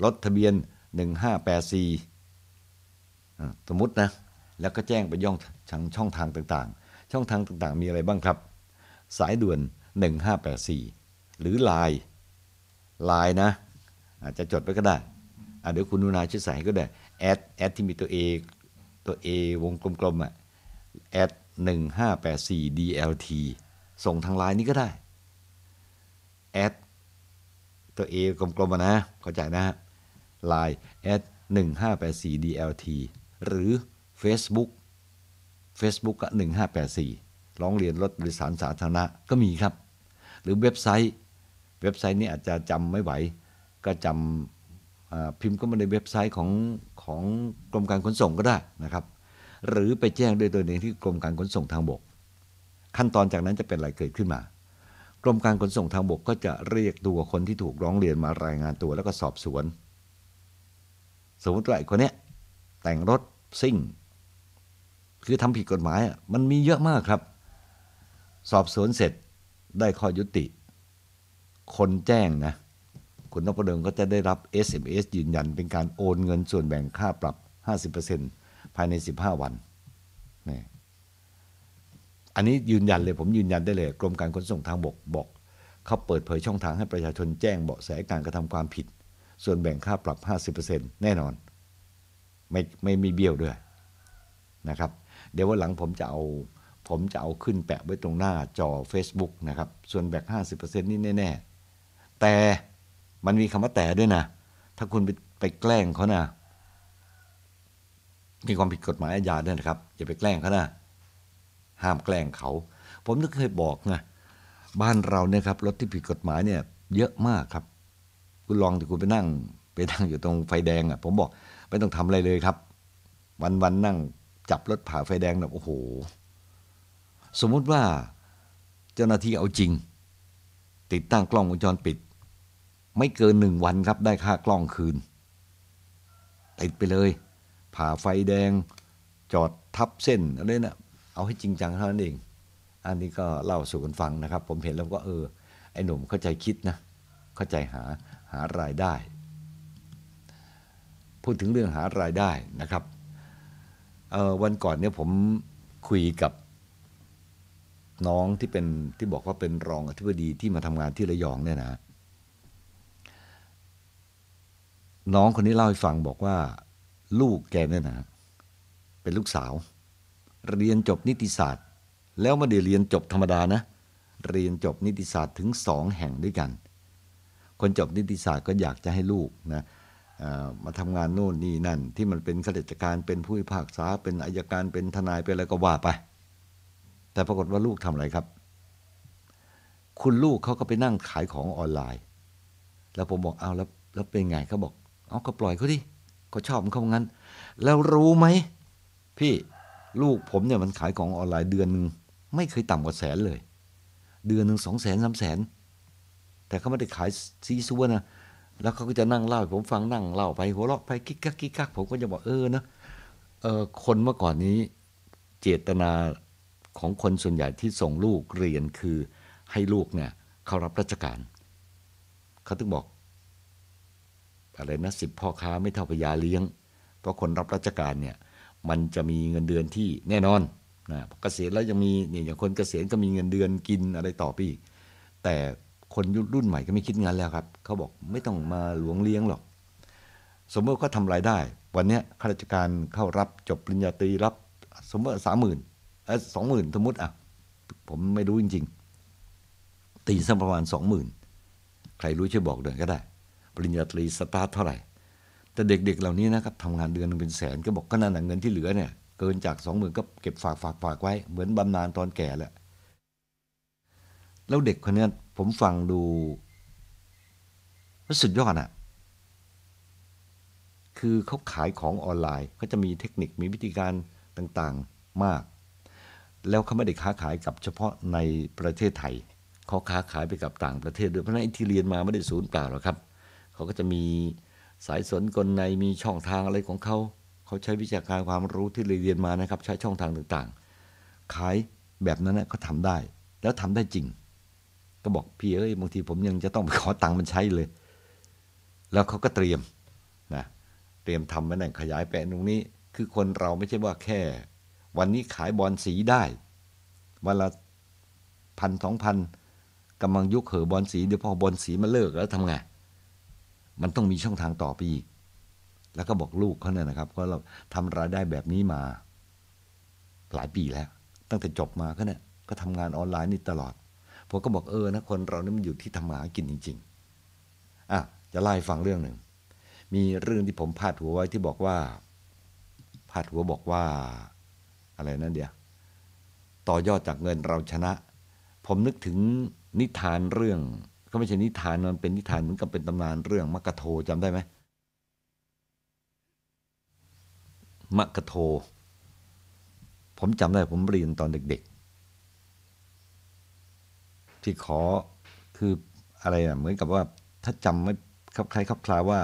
รถทะเบียน 1584สมมตินะ แล้วก็แจ้งไปย่องทางช่องทางต่างๆ ช่องทางต่าง ๆ มีอะไรบ้างครับ สายด่วน 1584 หรือลายไลน์นะ อาจจะจดไปก็ได้เดี๋ยวคุณนุนาชื่อใส่ก็ได้แอดแอดที่มีตัวเอตัวเอวงกลมๆอ่ะแอด1584 DLT ส่งทางไลน์นี้ก็ได้แอดตัวเอกลมๆนะเข้าใจนะฮะ Line at 1584 DLT หรือ Facebook Facebook ก็ 1584 ร้องเรียนรถบริสารสาธารณะก็มีครับ หรือเว็บไซต์เว็บไซต์นี้อาจจะจำไม่ไหว ก็จำพิมพ์ก็มาในเว็บไซต์ของ ของกรมการขนส่งก็ได้นะครับ หรือไปแจ้งด้วยตัวเองที่กรมการขนส่งทางบก ขั้นตอนจากนั้นจะเป็นอะไรเกิดขึ้นมา กรมการขนส่งทางบก ก็จะเรียกตัวคนที่ถูกร้องเรียนมารายงานตัวแล้วก็สอบสวนสมมติว่าไอ้คนเนี้ยแต่งรถซิ่ง คือทำผิดกฎหมายอ่ะมันมีเยอะมากครับ สอบสวนเสร็จได้ข้อยุติ คนแจ้งนะ คุณนพดลก็จะได้รับ SMS ยืนยันเป็นการโอนเงินส่วนแบ่งค่าปรับ 50%ภายใน 15 วันนี่อันนี้ยืนยันเลยผมยืนยันได้เลยกรมการขนส่งทางบกบอก เขาเปิดเผยช่องทางให้ประชาชนแจ้งเบาะแสการกระทำความผิดส่วนแบ่งค่าปรับ 50%แน่นอน ไม่ไม่มีเบี้ยวด้วยนะครับ เดี๋ยววันหลังผมจะเอา ผมจะเอาขึ้นแปะไว้ตรงหน้า จอ Facebook นะครับ ส่วนแบ่ง50%นี่แน่แต่มันมีคำว่าแต่ด้วยนะถ้าคุณไปไปแกล้งเขานะ มีความผิดกฎหมายอาญาด้วยนะครับอย่าไปแกล้งเขานะห้ามแกล้งเขา ผมก็เคยบอกนะบ้านเราเนี่ยครับรถที่ผิดกฎหมายเนี่ย เยอะมากครับคุณลองที่คุณไปนั่งไปนั่งอยู่ตรงไฟแดงอ่ะผมบอกไม่ต้องทำอะไรเลยครับ วันวันนั่งจับรถผ่าไฟแดงแบบโอ้โห สมมุติว่าเจ้าหน้าที่เอาจริง ติดตั้งกล้องวงจรปิด ไม่เกินหนึ่งวันครับ ได้ค่ากล้องคืน ติดไปเลย ผ่าไฟแดง จอดทับเส้นอะไรนะเอาให้จริงจังเท่านั้นเอง อันนี้ก็เล่าสู่กันฟังนะครับ ผมเห็นแล้วก็ เออไอ้หนุ่มเข้าใจคิดนะเข้าใจหาหารายได้ พูดถึงเรื่องหารายได้นะครับ วันก่อนเนี่ยผมคุยกับน้องที่เป็นที่บอกว่าเป็นรองอธิบดี ที่มาทำงานที่ระยองเนี่ยนะ น้องคนนี้เล่าให้ฟังบอกว่า ลูกแกเนี่ยนะ เป็นลูกสาว เรียนจบนิติศาสตร์ แล้วมาเดีวเรียนจบธรรมดานะ เรียนจบนิติศาสตร์ถึงสองแห่งด้วยกันคนจบนิติศาสตร์ก็อยากจะให้ลูกนะมาทำงานโน่นนี่นั่น ที่มันเป็นข้าราชการเป็นผู้พิพากษาเป็นอายการเป็นทนายเป็นอะไรก็ว่าไป แต่ปรากฏว่าลูกทำอะไรครับ คุณลูกเขาก็ไปนั่งขายของออนไลน์ แล้วผมบอกเอาแล้วแล้วเป็นไงเขาบอก เอาก็ปล่อยเขาดิเขาชอบเขางั้น แล้วรู้ไหมพี่ลูกผมเนี่ยมันขายของออนไลน์เดือนหนึ่งไม่เคยต่ำกว่าแสนเลย เดือนหนึ่งสองแสนสามแสนแต่เขาไม่ได้ขายซีซัวนะ แล้วเขาก็จะนั่งเล่าผมฟังนั่งเล่าไปหัวเราะไปกิ๊กกักกิ๊กกัก ผมก็จะบอกเออนะเออคนเมื่อก่อนนี้ เจตนาของคนส่วนใหญ่ที่ส่งลูกเรียนคือ ให้ลูกเนี่ยเขารับราชการ เขาถึงบอกอะไรนะสิบพ่อค้าไม่เท่าพยาเลี้ยง เพราะคนรับราชการเนี่ย มันจะมีเงินเดือนที่แน่นอนนะเกษียณแล้วยังมีเนี่ยอย่างคนเกษียณก็มีเงินเดือนกินอะไรต่อไปแต่คนรุ่นใหม่ก็ไม่คิดงั้นแล้วครับ เขาบอกไม่ต้องมาหลวงเลี้ยงหรอก สมมติเขาทำรายได้ วันนี้ข้าราชการเข้ารับจบปริญญาตรีรับสมมติสามหมื่นเออสองหมื่นสมมติอ่ะ ผมไม่รู้จริง ๆ ตีสักประมาณสองหมื่นใครรู้ช่วยบอกเดือนก็ได้ ปริญญาตรีสตาร์ทเท่าไหร่ แต่เด็กๆเหล่านี้นะครับทำงานเดือนนึงเป็นแสนก็บอกก็นั่นแหะเงินที่เหลือเนี่ยเกินจากสองหมื่นก็เก็บฝากฝากฝากไว้ เหมือนบำนาญตอนแก่แหละแล้วเด็กคนนี้ผมฟังดูรู้สึกยอดอะคือเขาขายของออนไลน์เขาจะมีเทคนิค มีวิธีการต่างๆ มาก แล้วเขาไม่ได้ค้าขายกับเฉพาะในประเทศไทย เขาค้าขายไปกับต่างประเทศด้วย เพราะนั้นที่เรียนมาไม่ได้ศูนย์เปล่าหรอกครับ เขาก็จะมีสายสนกลในมีช่องทางอะไรของเขา เขาใช้วิชาการความรู้ที่เรียนมานะครับ ใช้ช่องทางต่าง ๆ ขายแบบนั้นนะเขาทำได้ แล้วทำได้จริงก็บอกพี่เอ้ยบางทีผมยังจะต้องไปขอตังค์มันใช้เลย แล้วเขาก็เตรียมนะ เตรียมทำม่นนั่นขยายแปะตรงนี้คือคนเราไม่ใช่ว่าแค่วันนี้ขายบอลสีได้วันละพันสองพันกำลังยุคเหอบอลสีเดี๋ยวพอบอลสีมาเลิกแล้วทำไงมันต้องมีช่องทางต่อไปอีกแล้วก็บอกลูกเขาเนี่ยนะครับเพราะเราทำรายได้แบบนี้มาหลายปีแล้ว ตั้งแต่จบมาก็เนี่ยก็ทำงานออนไลน์นี่ตลอดผมก็บอกเออ นะคนเรานี่มันอยู่ที่ทำหากินจริงๆอ่ะจะไล่ฟังเรื่องหนึ่ง มีเรื่องที่ผมพาดหัวไว้ที่บอกว่า พาดหัวบอกว่า อะไรนั่นเดียวต่อยอดจากเงินเราชนะ ผมนึกถึงนิทานเรื่อง ก็ไม่ใช่นิทานมันเป็นนิทานเหมือนกับเป็นตำนานเรื่องมักกะโทจำได้ไหมมักกะโทผมจำได้ผมเรียนตอนเด็กที่ขอคืออะไรอ่ะเหมือนกับว่า ถ้าจำไม่คลับยคลคับคลาว่า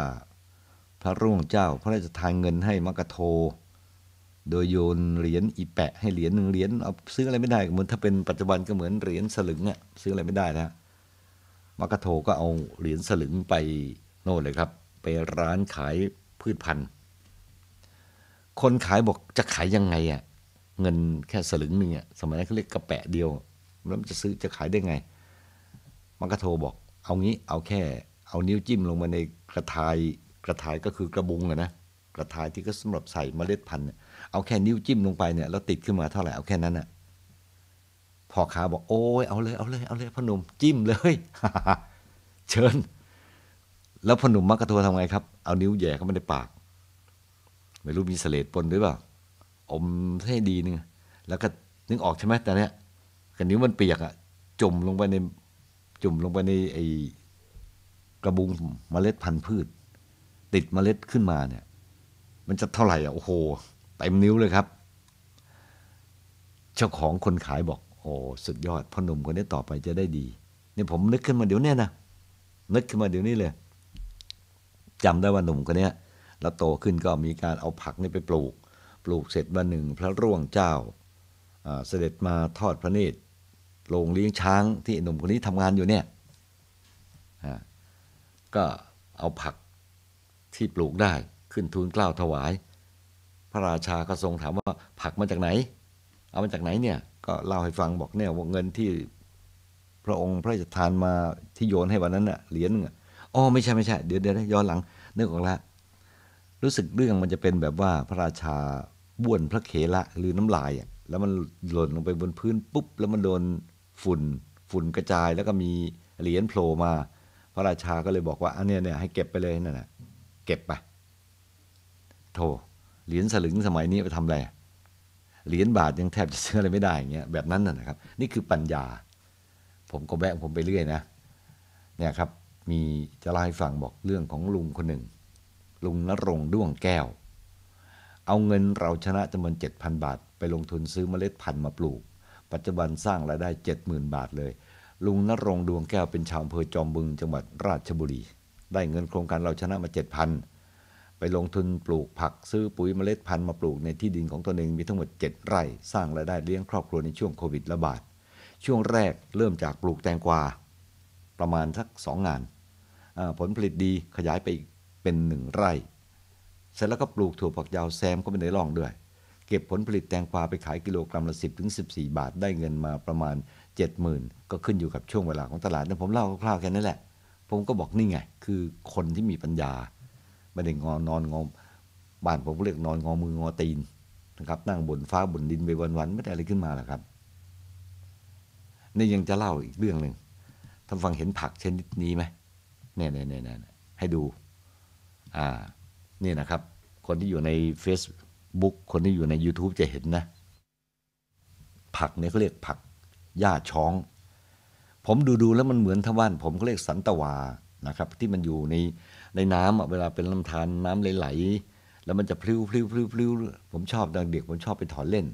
พระร่วงเจ้าพระราชทานเงินให้มกะโทโดยโยนเหรียญอีแปะให้เหรียญหนึ่งเหรียญเอาซื้ออะไรไม่ได้เหมือนถ้าเป็นปัจจุบันก็เหมือนเหรียญสลึงอ่ะซื้ออะไรไม่ได้นะ มกะโทก็เอาเหรียญสลึงไปโน่นเลยครับ ไปร้านขายพืชพันธุ์ คนขายบอกจะขายยังไงอ่ะเงินแค่สลึงหนึ่งอ่ะสมัยนั้นเขาเรียกกระแปะเดียวแล้วจะซื้อจะขายได้ไง มันก็โทรบอก เอางี้เอาแค่ เอานิ้วจิ้มลงมาในกระทายกระทายก็คือกระบุงะนะกระทายที่ก็สำหรับใส่เมล็ดพันธุ์เอาแค่ นิ้วจิ้มลงไปเนี่ยแล้วติดขึ้นมาเท่าไหร่เอาแค่นั้นอะพ่อค้าบอก โอ้ยเอาเลยเอาเลยเอาเลยพนุ่มจิ้มเลยเชิญ แล้วพนุ่มมักกระทัวทำไงครับ เอานิ้วแย่เข้ามาในปากไม่รู้มีเสลดปนหรือเปล่า อมให้ดีนึงแล้วก็นึกออกใช่ไหมแต่ เนี้ยกันนิ้วมันเปียกอะจมลงไปในจุ่มลงไปในไอกระบุงมเมล็ดพันธุ์พืช ติดมเมล็ดขึ้นมาเนี่ย มันจะเท่าไหร่อ่ะโอ้โหเต็มนิ้วเลยครับเจ้าของคนขายบอก โอ้สุดยอด พ่อหนุ่มคนนี้ต่อไปจะได้ดี เนี่ยผมนึกขึ้นมาเดี๋ยวนี้นะนึกขึ้นมาเดี๋ยวนี้เลยจำได้ว่าหนุ่มคนนี้แล้วโตขึ้นก็มีการเอาผักนี่ไปปลูก ปลูกเสร็จวันหนึ่งพระร่วงเจ้าเสด็จมาทอดพระเนตรโรงเลี้ยงช้างที่หนุ่มคนนี้ทำงานอยู่เนี่ยก็เอาผักที่ปลูกได้ ขึ้นทูลกล้าวถวาย พระราชาก็ทรงถามว่าผักมาจากไหน เอามาจากไหนเนี่ย ก็เล่าให้ฟังบอกเนี่ยว่าเงินที่พระองค์พระราชทานมาที่โยนให้วันนั้นน่ะเหรียญนึงอ๋อ ไม่ใช่ไม่ใช่ เดี๋ยวเดี๋ยวย้อนหลังเนื่องขอกละรู้สึกเรื่องมันจะเป็นแบบว่าพระราชาบ้วนพระเขละ หรือน้ำลายอ่ะแล้วมันหล่นลงไปบนพื้นปุ๊บแล้วมันโดนฝุ่นฝุ่นกระจายแล้วก็มีเหรียญโผล่มา พระราชาก็เลยบอกว่าอันนี้เนี่ยให้เก็บไปเลยนั่นแหละเก็บไปโถเหรียญสลึงสมัยนี้ไปทำอะไร เหรียญบาทยังแทบจะซื้ออะไรไม่ได้อย่างเงี้ยแบบนั้นน่ะครับ นี่คือปัญญา ผมก็แวะผมไปเรื่อยนะเนี่ยครับ มีจะเล่าให้ฟังบอกเรื่องของลุงคนหนึ่ง ลุงนรงด้วงแก้ว เอาเงินเราชนะจำนวนเจ็ดพันบาท ไปลงทุนซื้อเมล็ดพันธุ์มาปลูกปัจจุบันสร้างรายได้ 70,000 บาทเลย ลุงนรงดวงแก้วเป็นชาวอำเภอจอมบึงจังหวัดราชบุรี ได้เงินโครงการเราชนะมา 7,000ไปลงทุนปลูกผักซื้อปุ๋ยเมล็ดพันธุ์มาปลูกในที่ดินของตนเองมีทั้งหมด 7 ไร่ สร้างรายได้เลี้ยงครอบครัวในช่วงโควิดระบาด ช่วงแรกเริ่มจากปลูกแตงกวาประมาณสัก2งานผลผลิตดีขยายไปอีกเป็น1ไร่ เสร็จแล้วก็ปลูกถั่วฝักยาวแซมก็เปในร่องด้วยเก็บผลผลิตแตงกวาไปขายกิโลกรัมละ 10 ถึง 14 บาท ได้เงินมาประมาณ 70,000ก็ขึ้นอยู่กับช่วงเวลาของตลาดนั้นผมเล่าคร่าวๆแค่นั้นแหละ ผมก็บอกนี่ไง คือคนที่มีปัญญาไม่ได้งอนอนงอบ้านผมเรียกนอนงอมืองอตีน นะครับ นั่งบนฟ้าบนดินไปวันๆไม่ได้อะไรขึ้นมาหรอกครับ นี่ยังจะเล่าอีกเรื่องหนึ่งท่านฟังเห็นผักชนิดนี้ไหมเนี่ยเนี่ยเนี่ยให้ดู อ่านี่นะครับ คนที่อยู่ในเฟซบุ๊กคนที่อยู่ใน YouTube จะเห็นนะ ผักเนี่ยเขาเรียกผักหญ้าช้อง ผมดูๆแล้วมันเหมือนทว่านผมเขาเรียกสันตวานะครับ ที่มันอยู่ในในน้ำเวลาเป็นลำธารน้ำไหลๆ แล้วมันจะพลิ้วพลิ้วพลิ้วพลิ้วผมชอบตอนเด็กผมชอบไปถอนเล่น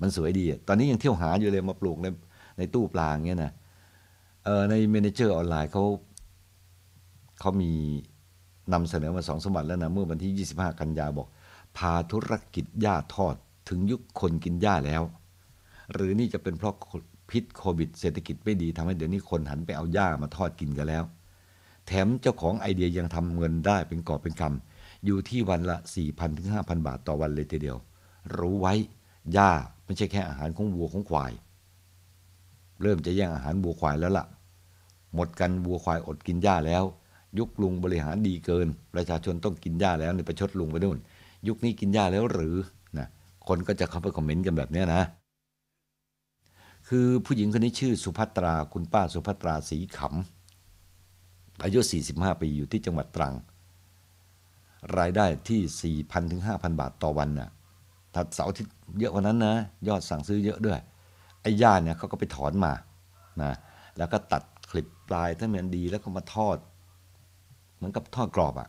มันสวยดีตอนนี้ยังเที่ยวหาอยู่เลยมาปลูกในในตู้ปลาเงี้ยนะเออในเมนเจอร์ออนไลน์เขาเขามีนำเสนอมาสองสมบัติแล้วนะเมื่อวันที่ 25 กันยาบอกพาธุรกิจหญ้าทอดถึงยุคคนกินหญ้าแล้ว หรือนี่จะเป็นเพราะพิษโควิดเศรษฐกิจไม่ดีทำให้เดี๋ยวนี้คนหันไปเอาหญ้ามาทอดกินกันแล้ว แถมเจ้าของไอเดียยังทำเงินได้เป็นกอบเป็นกำอยู่ที่วันละ 4 0 0นถึงห้าพบาทต่อวันเลยทีเดียว รู้ไว้ หญ้าไม่ใช่แค่อาหารของวัวของควาย เริ่มจะแย่งอาหารวัวควายแล้วละ่ะ หมดกันวัวควายอดกินหญ้าแล้ว ยุคลุงบริหารดีเกิน ประชาชนต้องกินหญ้าแล้วในประชดลุงไปนู่นยุคนี้กินยาแล้วหรือนะคนก็จะเข้าไปคอมเมนต์กันแบบนี้นะ คือผู้หญิงคนนี้ชื่อสุภัตราคุณป้าสุภัตราสีขำ อายุ45 ปี อยู่ที่จังหวัดตรัง รายได้ที่ 4,000 ถึง 5,000 บาทต่อวันนะ่ะถัดเสาร์ที่เยอะกว่านั้นนะยอดสั่งซื้อเยอะด้วยไอ้ยาเนี่ยเขาก็ไปถอนมานะแล้วก็ตัดคลิปปลายถ้ามันดีแล้วก็มาทอด เหมือนกับทอดกรอบอะ่ะ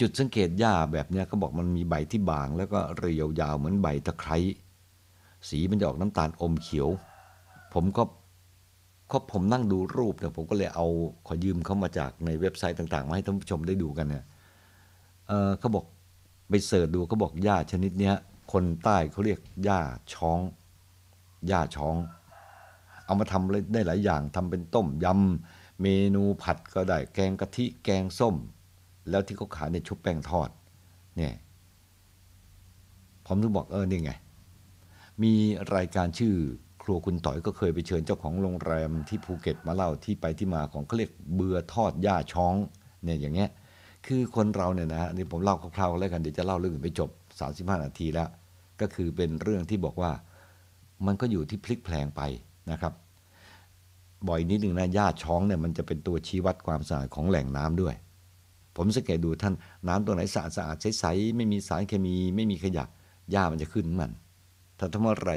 จุดสังเกตหญ้าแบบนี้เขาบอกมันมีใบที่บาง แล้วก็เรียวยาวเหมือนใบตะไคร้สีมันจะออกน้ำตาลอมเขียว ผมก็ก็ผมนั่งดูรูปเนี่ยผมก็เลยเอาขอยืมเขามาจากในเว็บไซต์ต่างๆ มาให้ท่านผู้ชมได้ดูกันเนี่ยเเขาบอกไปเสิร์ชดูเขาบอกหญ้าชนิดเนี้ย คนใต้เขาเรียกหญ้าช้องหญ้าช้อง เอามาทำได้หลายอย่างทำเป็นต้มยำ เมนูผัดก็ได้แกงกะทิแกงส้มแล้วที่เขาขายเนี่ยชุบแป้งทอด เนี่ย ผมถึงบอกเออ นี่ไง มีรายการชื่อครัวคุณต่อยก็เคยไปเชิญเจ้าของโรงแรมที่ภูเก็ตมาเล่าที่ไปที่มาของเขาเรียกเบือ ทอดหญ้าช้อง เนี่ยอย่างเงี้ย คือคนเราเนี่ยนะฮะนี่ผมเล่าคร่าวๆแล้วกันเดี๋ยวจะเล่าเรื่องอื่นไปจบ35นาทีแล้ว ก็คือเป็นเรื่องที่บอกว่ามันก็อยู่ที่พลิกแพลงไปนะครับ บ่อยนิดหนึ่งนะหญ้าช้องเนี่ยมันจะเป็นตัวชี้วัดความสะอาดของแหล่งน้ำด้วยผมสังเกตดูท่านน้ำตรงไหนสะอาดสะอาดใสๆไม่มีสารเคมี ไม่มีขยะหญ้ามันจะขึ้นมัน ถ้าทั้งเมื่อไร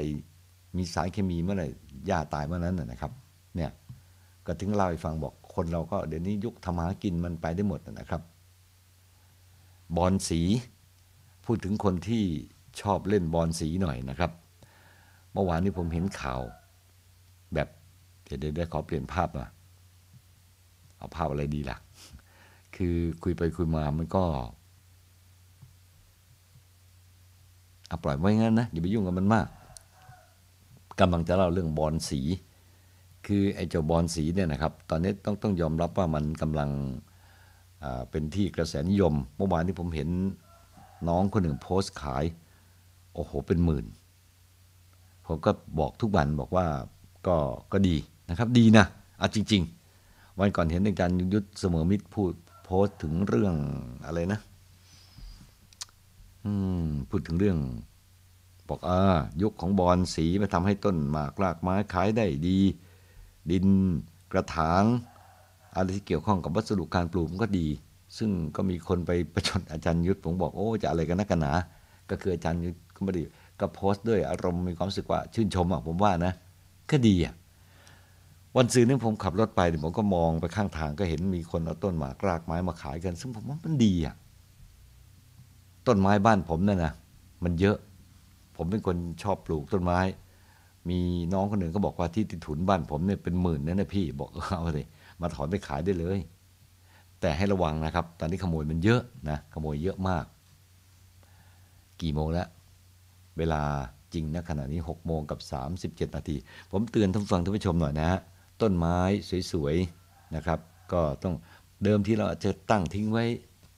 มีสารเคมีเมื่อไหร่หญ้าตายเมื่อนั้นนะครับ เนี่ย ก็ถึงเล่าให้ฟังบอกคนเราก็เดี๋ยวนี้ยุครรมากินมันไปได้หมดนะครับ บอลสี พูดถึงคนที่ชอบเล่นบอลสีหน่อยนะครับ เมื่อวานนี้ผมเห็นข่าว แบบเดี๋ยวได้ขอเปลี่ยนภาพมาเอาภาพอะไรดีล่ะคือคุยไปคุยมามันก็เอาปล่อยไว้งั้นนะอย่าไปยุ่งกับมันมากกำลังจะเล่าเรื่องบอลสี คือไอ้เจ้าบอลสีเนี่ยนะครับ ตอนนี้ต้องต้องยอมรับว่ามันกำลังเป็นที่กระแสนิยม เมื่อวานที่ผมเห็นน้องคนหนึ่ง โพสต์ขาย โอ้โหเป็นหมื่น ผมก็บอกทุกวันบอกว่าก็ก็ดีนะครับ ดีนะอ่ะจริงๆวันก่อนเห็นอาจารย์ยุทธเสมอมิตรพูดโพสต์ถึงเรื่องอะไรนะพูดถึงเรื่อง บอกอายุคของบอลสีมาทำให้ต้นหมากลากไม้ขายได้ดี ดินกระถาง อะไรที่เกี่ยวข้องกับวัสดุการปลูกมันก็ดี ซึ่งก็มีคนไปประชดอาจารย์ยุทธผมบอกโอ้จะอะไรกันนักกันหนาก็คืออาจารย์ยุทธก็ไม่ดีก็โพสต์ด้วยอารมณ์มีความรู้สึกว่า ชื่นชมอ่ะผมว่านะก็ดี อ่ะวันซื้อนี่ผมขับรถไป ผมก็มองไปข้างทางก็เห็นมีคนเอาต้นหมากรากไม้มาขายกัน ซึ่งผมว่ามันดีอ่ะต้นไม้บ้านผมนั่นนะมันเยอะ ผมเป็นคนชอบปลูกต้นไม้ มีน้องคนหนึ่งก็บอกว่าที่ติดถุนบ้าน ผมเนี่ยเป็นหมื่นนั่นนะ พี่ บอกเอาเลยมาถอนไปขายได้เลย แต่ให้ระวังนะครับตอนนี้ขโมยมันเยอะนะขโมยเยอะมาก กี่โมงแล้ว เวลาจริงนะขณะนี้6โมงกับ37นาที ผมเตือนท่านฟังท่านผู้ชมหน่อยนะฮะต้นไม้สวย ๆ นะครับ ก็ต้องเดิมที่เราอาจจะตั้งทิ้งไว้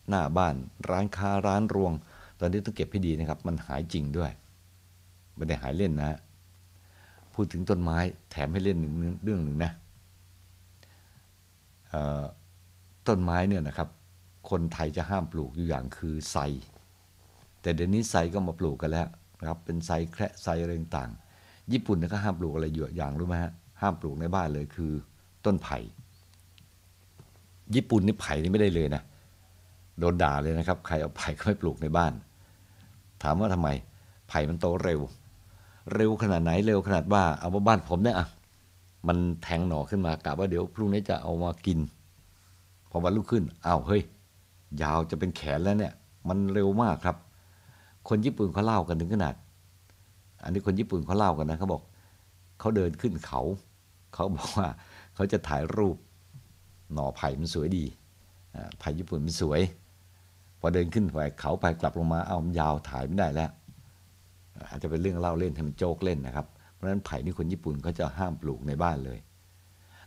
หน้าบ้านร้านค้าร้านรวง ตอนนี้ต้องเก็บให้ดีนะครับ มันหายจริงด้วยไม่ได้หายเล่นนะ พูดถึงต้นไม้แถมให้เล่นหนึ่งเรื่องหนึ่งนะต้นไม้เนี่ยนะครับ คนไทยจะห้ามปลูกอยู่อย่างคือไซ แต่เดี๋ยวนี้ไซก็มาปลูกกันแล้วนะครับเป็นไซ แคระไซอะไรต่าง ญี่ปุ่นก็ห้ามปลูกอะไรอยู่อย่างรู้ไหมฮะห้ามปลูกในบ้านเลยคือต้นไผ่ ญี่ปุ่นนี่ไผ่นี่ไม่ได้เลยนะโดนด่าเลยนะครับ ใครเอาไผ่เขไาไปปลูกในบ้าน ถามว่าทำไม ไผ่มันโตเร็ว เร็วขนาดไหน เร็วขนาดว่า เอามาบ้านผมเนี่ยอะมันแทงหน่อขึ้นมากะว่าเดี๋ยวพรุ่งนี้จะเอามากินพอวันรุ่งขึ้นอ้าวเฮ้ย ยาวจะเป็นแขนแล้วเนี่ย มันเร็วมากครับ คนญี่ปุ่นเขาเล่ากันถึงขนาด อันนี้คน ญี่ปุ่นเขาเล่ากันนะเขาบอกเขาเดินขึ้นเขาเขาบอกว่าเขาจะถ่ายรูปหน่อไผ่มันสวยดีไผ่ญี่ปุ่นมันสวย พอเดินขึ้นไปเขาไปกลับลงมา เอามันยาวถ่ายไม่ได้แล้ว อาจจะเป็นเรื่องเล่าเล่นทำโจกเล่นนะครับ เพราะฉะนั้นไผ่นี่คนญี่ปุ่นเขาจะห้ามปลูกในบ้านเลย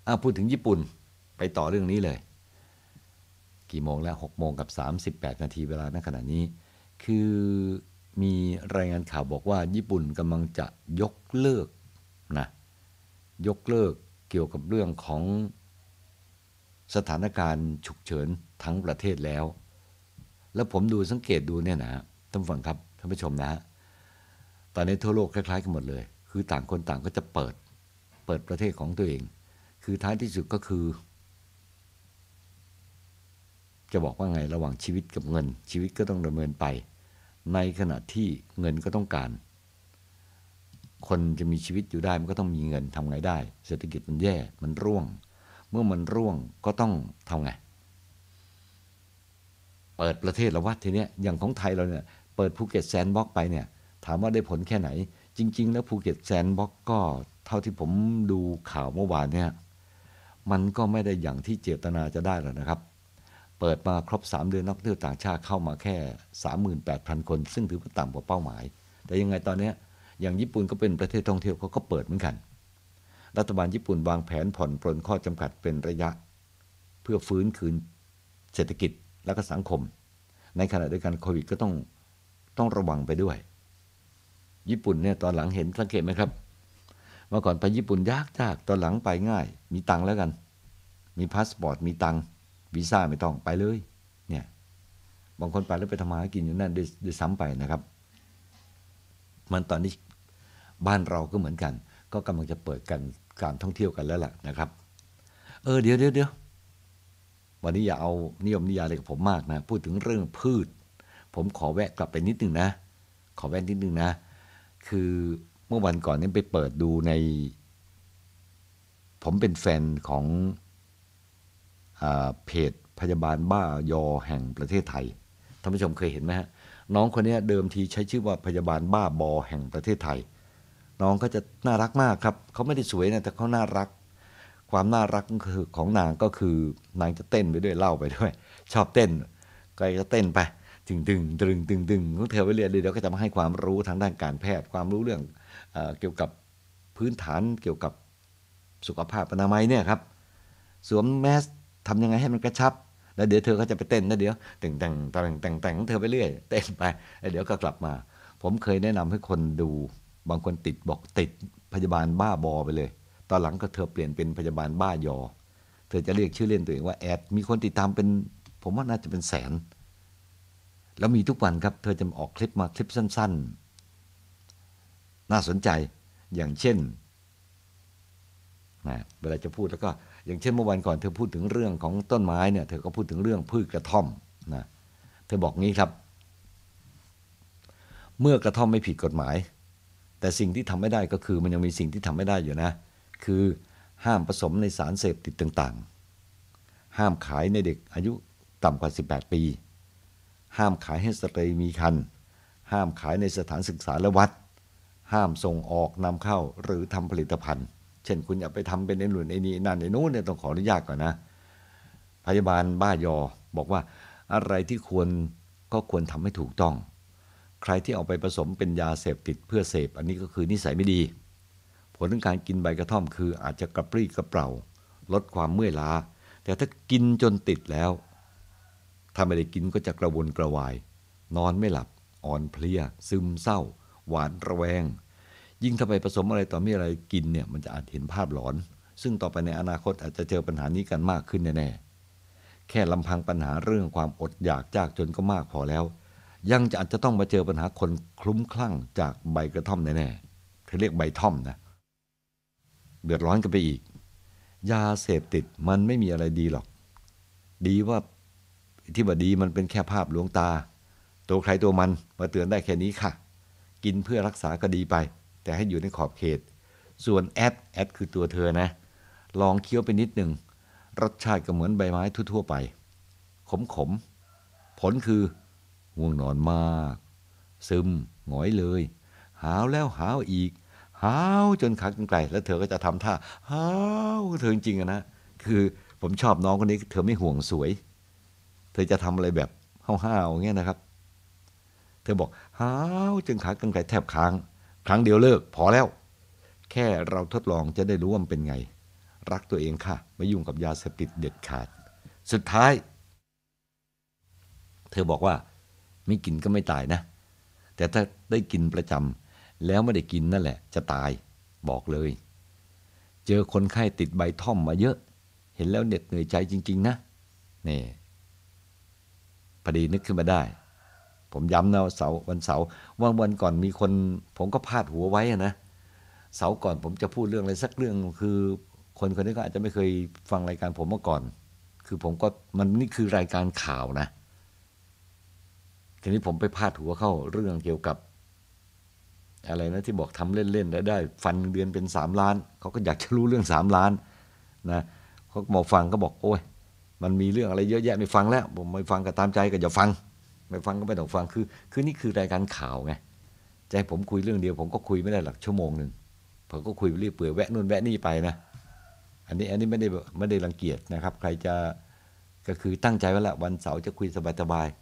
อาพูดถึงญี่ปุ่นไปต่อเรื่องนี้เลย กี่โมงแล้วหกโมงกับ38นาทีเวลาณขณะนี้ คือมีรายงานข่าวบอกว่าญี่ปุ่นกำลังจะยกเลิกนะยกเลิกเกี่ยวกับเรื่องของสถานการณ์ฉุกเฉินทั้งประเทศแล้ว แล้วผมดูสังเกตดูเนี่ยนะท่านฟังครับท่านผู้ชมนะ ตอนนี้ทั่วโลกคล้ายๆกันหมดเลย คือต่างคนต่างก็จะเปิด เปิดประเทศของตัวเอง คือท้ายที่สุดก็คือ จะบอกว่าไงระหว่างชีวิตกับเงิน ชีวิตก็ต้องดำเนินไป ในขณะที่เงินก็ต้องการคนจะมีชีวิตอยู่ได้มันก็ต้องมีเงินทำไงได้ เศรษฐกิจมันแย่มันร่วง เมื่อมันร่วงก็ต้องทำไง เปิดประเทศละวัดทีเนี้ยอย่างของไทยเราเนี่ยเปิดภูเก็ตแซนด์บ็อกไปเนี่ยถามว่าได้ผลแค่ไหน จริง ๆ แล้วภูเก็ตแซนด์บ็อกก็ เท่าที่ผมดูข่าวเมื่อวานเนี่ยมันก็ไม่ได้อย่างที่เจตนาจะได้หรอกนะครับ เปิดมาครบ 3เดือนนักเที่ยวต่างชาติเข้ามาแค่38,000คน ซึ่งถือว่าต่ำกว่าเป้าหมาย แต่ยังไงตอนนี้อย่างญี่ปุ่นก็เป็นประเทศท่องเที่ยวเขาก็เปิดเหมือนกัน รัฐบาลญี่ปุ่นวางแผนผ่อนปลนข้อจำกัดเป็นระยะ เพื่อฟื้นคืนเศรษฐกิจและก็สังคม ในขณะเดียวกันโควิดก็ต้องต้องระวังไปด้วย ญี่ปุ่นเนี่ยตอนหลังเห็นสังเกตไหมครับ เมื่อก่อนไปญี่ปุ่นยากจากตอนหลังไปง่าย มีตังค์แล้วกัน มีพาสปอร์ตมีตังค์ วีซ่าไม่ต้องไปเลย เนี่ย บางคนไปแล้วไปทำมาหากินอยู่นั่นด้วยซ้ำไปนะครับ มันตอนนี้บ้านเราก็เหมือนกัน ก็กำลังจะเปิดกันการท่องเที่ยวกันแล้วล่ะนะครับ เออเดี๋ยวเดี๋ยวเดี๋ยววันนี้อย่าเอา นิยมนิยาอะไรกับผมมากนะ พูดถึงเรื่องพืช ผมขอแวะกลับไปนิดนึงนะ ขอแวะนิดนึงนะ คือเมื่อวันก่อนนี้ไปเปิดดูใน ผมเป็นแฟนของอเพจพยาบาลบ้ายอแห่งประเทศไทย ท่านผู้ชมเคยเห็นไหมฮะ น้องคนนี้เดิมทีใช้ชื่อว่าพยาบาลบ้าบอแห่งประเทศไทยน้องก็จะน่ารักมากครับ เขาไม่ได้สวยนะ แต่เขาน่ารัก ความน่ารักคือของนางก็คือนางจะเต้นไปด้วยเล่าไปด้วย ชอบเต้น ก็จะเต้นไปตึงตึงตึงตึงตึงของเธอไปเรียนเยเดี๋ยวก็จะมาให้ความรู้ทางด้านการแพทย์ ความรู้เรื่องเอเกี่ยวกับพื้นฐาน เกี่ยวกับสุขภาพอนามัยเนี่ยครับ สวมแมสทำยังไงให้มันกระชับ แล้วเดี๋ยวเธอก็จะไปเต้นนะเดี๋ยวแต่งแต่งแต่งแต่งแต่งเธอไปเรื่อย เต้นไป เดี๋ยวก็กลับมา ผมเคยแนะนำให้คนดูบางคนติดบอกติดพยาบาลบ้าบอไปเลย ตอนหลังก็เธอเปลี่ยนเป็นพยาบาลบ้ายอ เธอจะเรียกชื่อเล่นตัวเองว่าแอด มีคนติดตามเป็น ผมว่าน่าจะเป็นแสน แล้วมีทุกวันครับ เธอจะออกคลิปมาคลิปสั้น ๆ น่าสนใจอย่างเช่นนะเวลาจะพูดแล้วก็ อย่างเช่นเมื่อวันก่อนเธอพูดถึงเรื่องของต้นไม้เนี่ย เธอก็พูดถึงเรื่องพืชกระท่อมนะเธอบอกงี้ครับ เมื่อกระท่อมไม่ผิดกฎหมายแต่สิ่งที่ทำไม่ได้ก็คือมันยังมีสิ่งที่ทำไม่ได้อยู่นะ คือห้ามผสมในสารเสพติดต่างๆ ห้ามขายในเด็กอายุต่ำกว่า18 ปี ห้ามขายให้สตรีมีคัน ห้ามขายในสถานศึกษาและวัด ห้ามส่งออกนำเข้าหรือทำผลิตภัณฑ์ เช่นคุณอย่าไปทำเป็นไอ้หนุนไอ้นี่นั่นไอ้นู้นเนี่ยต้องขออนุญาตก่อนนะ พยาบาลบ้ายอบอกว่าอะไรที่ควรก็ควรทำให้ถูกต้องใครที่เอาไปผสมเป็นยาเสพติดเพื่อ เสพอันนี้ก็คือนิสัยไม่ดี ผลของการกินใบกระท่อมคืออาจจะกระปรี้กระเปร่า ลดความเมื่อยล้า แต่ถ้ากินจนติดแล้วถ้าไม่ได้กินก็จะกระวนกระวาย นอนไม่หลับอ่อนเพลียซึมเศร้า หวาดระแวง ยิ่งถ้าไปผสมอะไรต่อมีอะไรกินเนี่ยมันจะอาจเห็นภาพหลอน ซึ่งต่อไปในอนาคตอาจจะเจอปัญหานี้กันมากขึ้นแน่แค่ลำพังปัญหาเรื่องความอดอยากจากจนก็มากพอแล้วยังจะอาจจะต้องมาเจอปัญหาคนคลุ้มคลั่งจากใบกระท่อมแน่ๆเธอเรียกใบท่อมนะเดือดร้อนกันไปอีก ยาเสพติดมันไม่มีอะไรดีหรอก ดีว่าที่ว่าดีมันเป็นแค่ภาพลวงตา ตัวใครตัวมันมาเตือนได้แค่นี้ค่ะ กินเพื่อรักษาก็ดีไป แต่ให้อยู่ในขอบเขต ส่วน แอดแอดคือตัวเธอนะ ลองเคี้ยวไปนิดหนึ่งรสชาติก็เหมือนใบไม้ทั่วๆไป ขมๆ ผลคือง่วงนอนมาก ซึมหงอยเลย หาวแล้วหาวอีก หาว จนขากันไกลแล้วเธอก็จะทำท่า หาวเธอจริงนะ คือผมชอบน้องคนนี้ เธอไม่ห่วงสวย เธอจะทำอะไรแบบห้าวๆอย่างเงี้ยนะครับ เธอบอก หาว จนขากันไกลแทบค้าง ครั้งเดียวเลิกพอแล้ว แค่เราทดลองจะได้รู้ว่าเป็นไง รักตัวเองค่ะ ไม่ยุ่งกับยาเสพติดเด็ดขาด สุดท้าย เธอบอกว่าไม่กินก็ไม่ตายนะ แต่ถ้าได้กินประจำแล้วไม่ได้กินนั่นแหละ จะตายบอกเลย เจอคนไข้ติดใบท่อมมาเยอะ เห็นแล้วเหน็ดเหนื่อยใจจริงๆนะนี่พอดีนึกขึ้นมาได้ ผมย้ำนะเสาวันเสาร์ว่าวันก่อนมีคน ผมก็พาดหัวไว้นะเสาร์ก่อน ผมจะพูดเรื่องอะไรสักเรื่องคือ คนคนนี้ก็อาจจะไม่เคยฟังรายการ ผมมาก่อน คือผมก็มันนี่คือรายการข่าวนะทีนี้ผมไปพาดหัวเข้าเรื่องเกี่ยวกับ อะไรนะที่บอกทำเล่นๆได้ได้ ฟันเดือนเป็นสามล้านเขาก็อยากจะรู้เรื่องสามล้านนะเขาบอกฟังก็บอกโอ้ย มันมีเรื่องอะไรเยอะแยะไม่ฟังแล้ว ผมไม่ฟังก็ตามใจก็อย่าฟัง ไม่ฟังก็ไม่ต้องฟังคือคือนี่คือรายการข่าวไงจะให้ผมคุยเรื่องเดียวผมก็คุยไม่ได้หลักชั่วโมงหนึ่งผมก็คุยเรียบเปื่อยแวะนู่นแวะนี่ไปนะอันนี้อันนี้ไม่ได้ไม่ได้รังเกียจนะครับ ใครจะก็คือตั้งใจไว้ละวันเสาร์จะคุยสบายๆ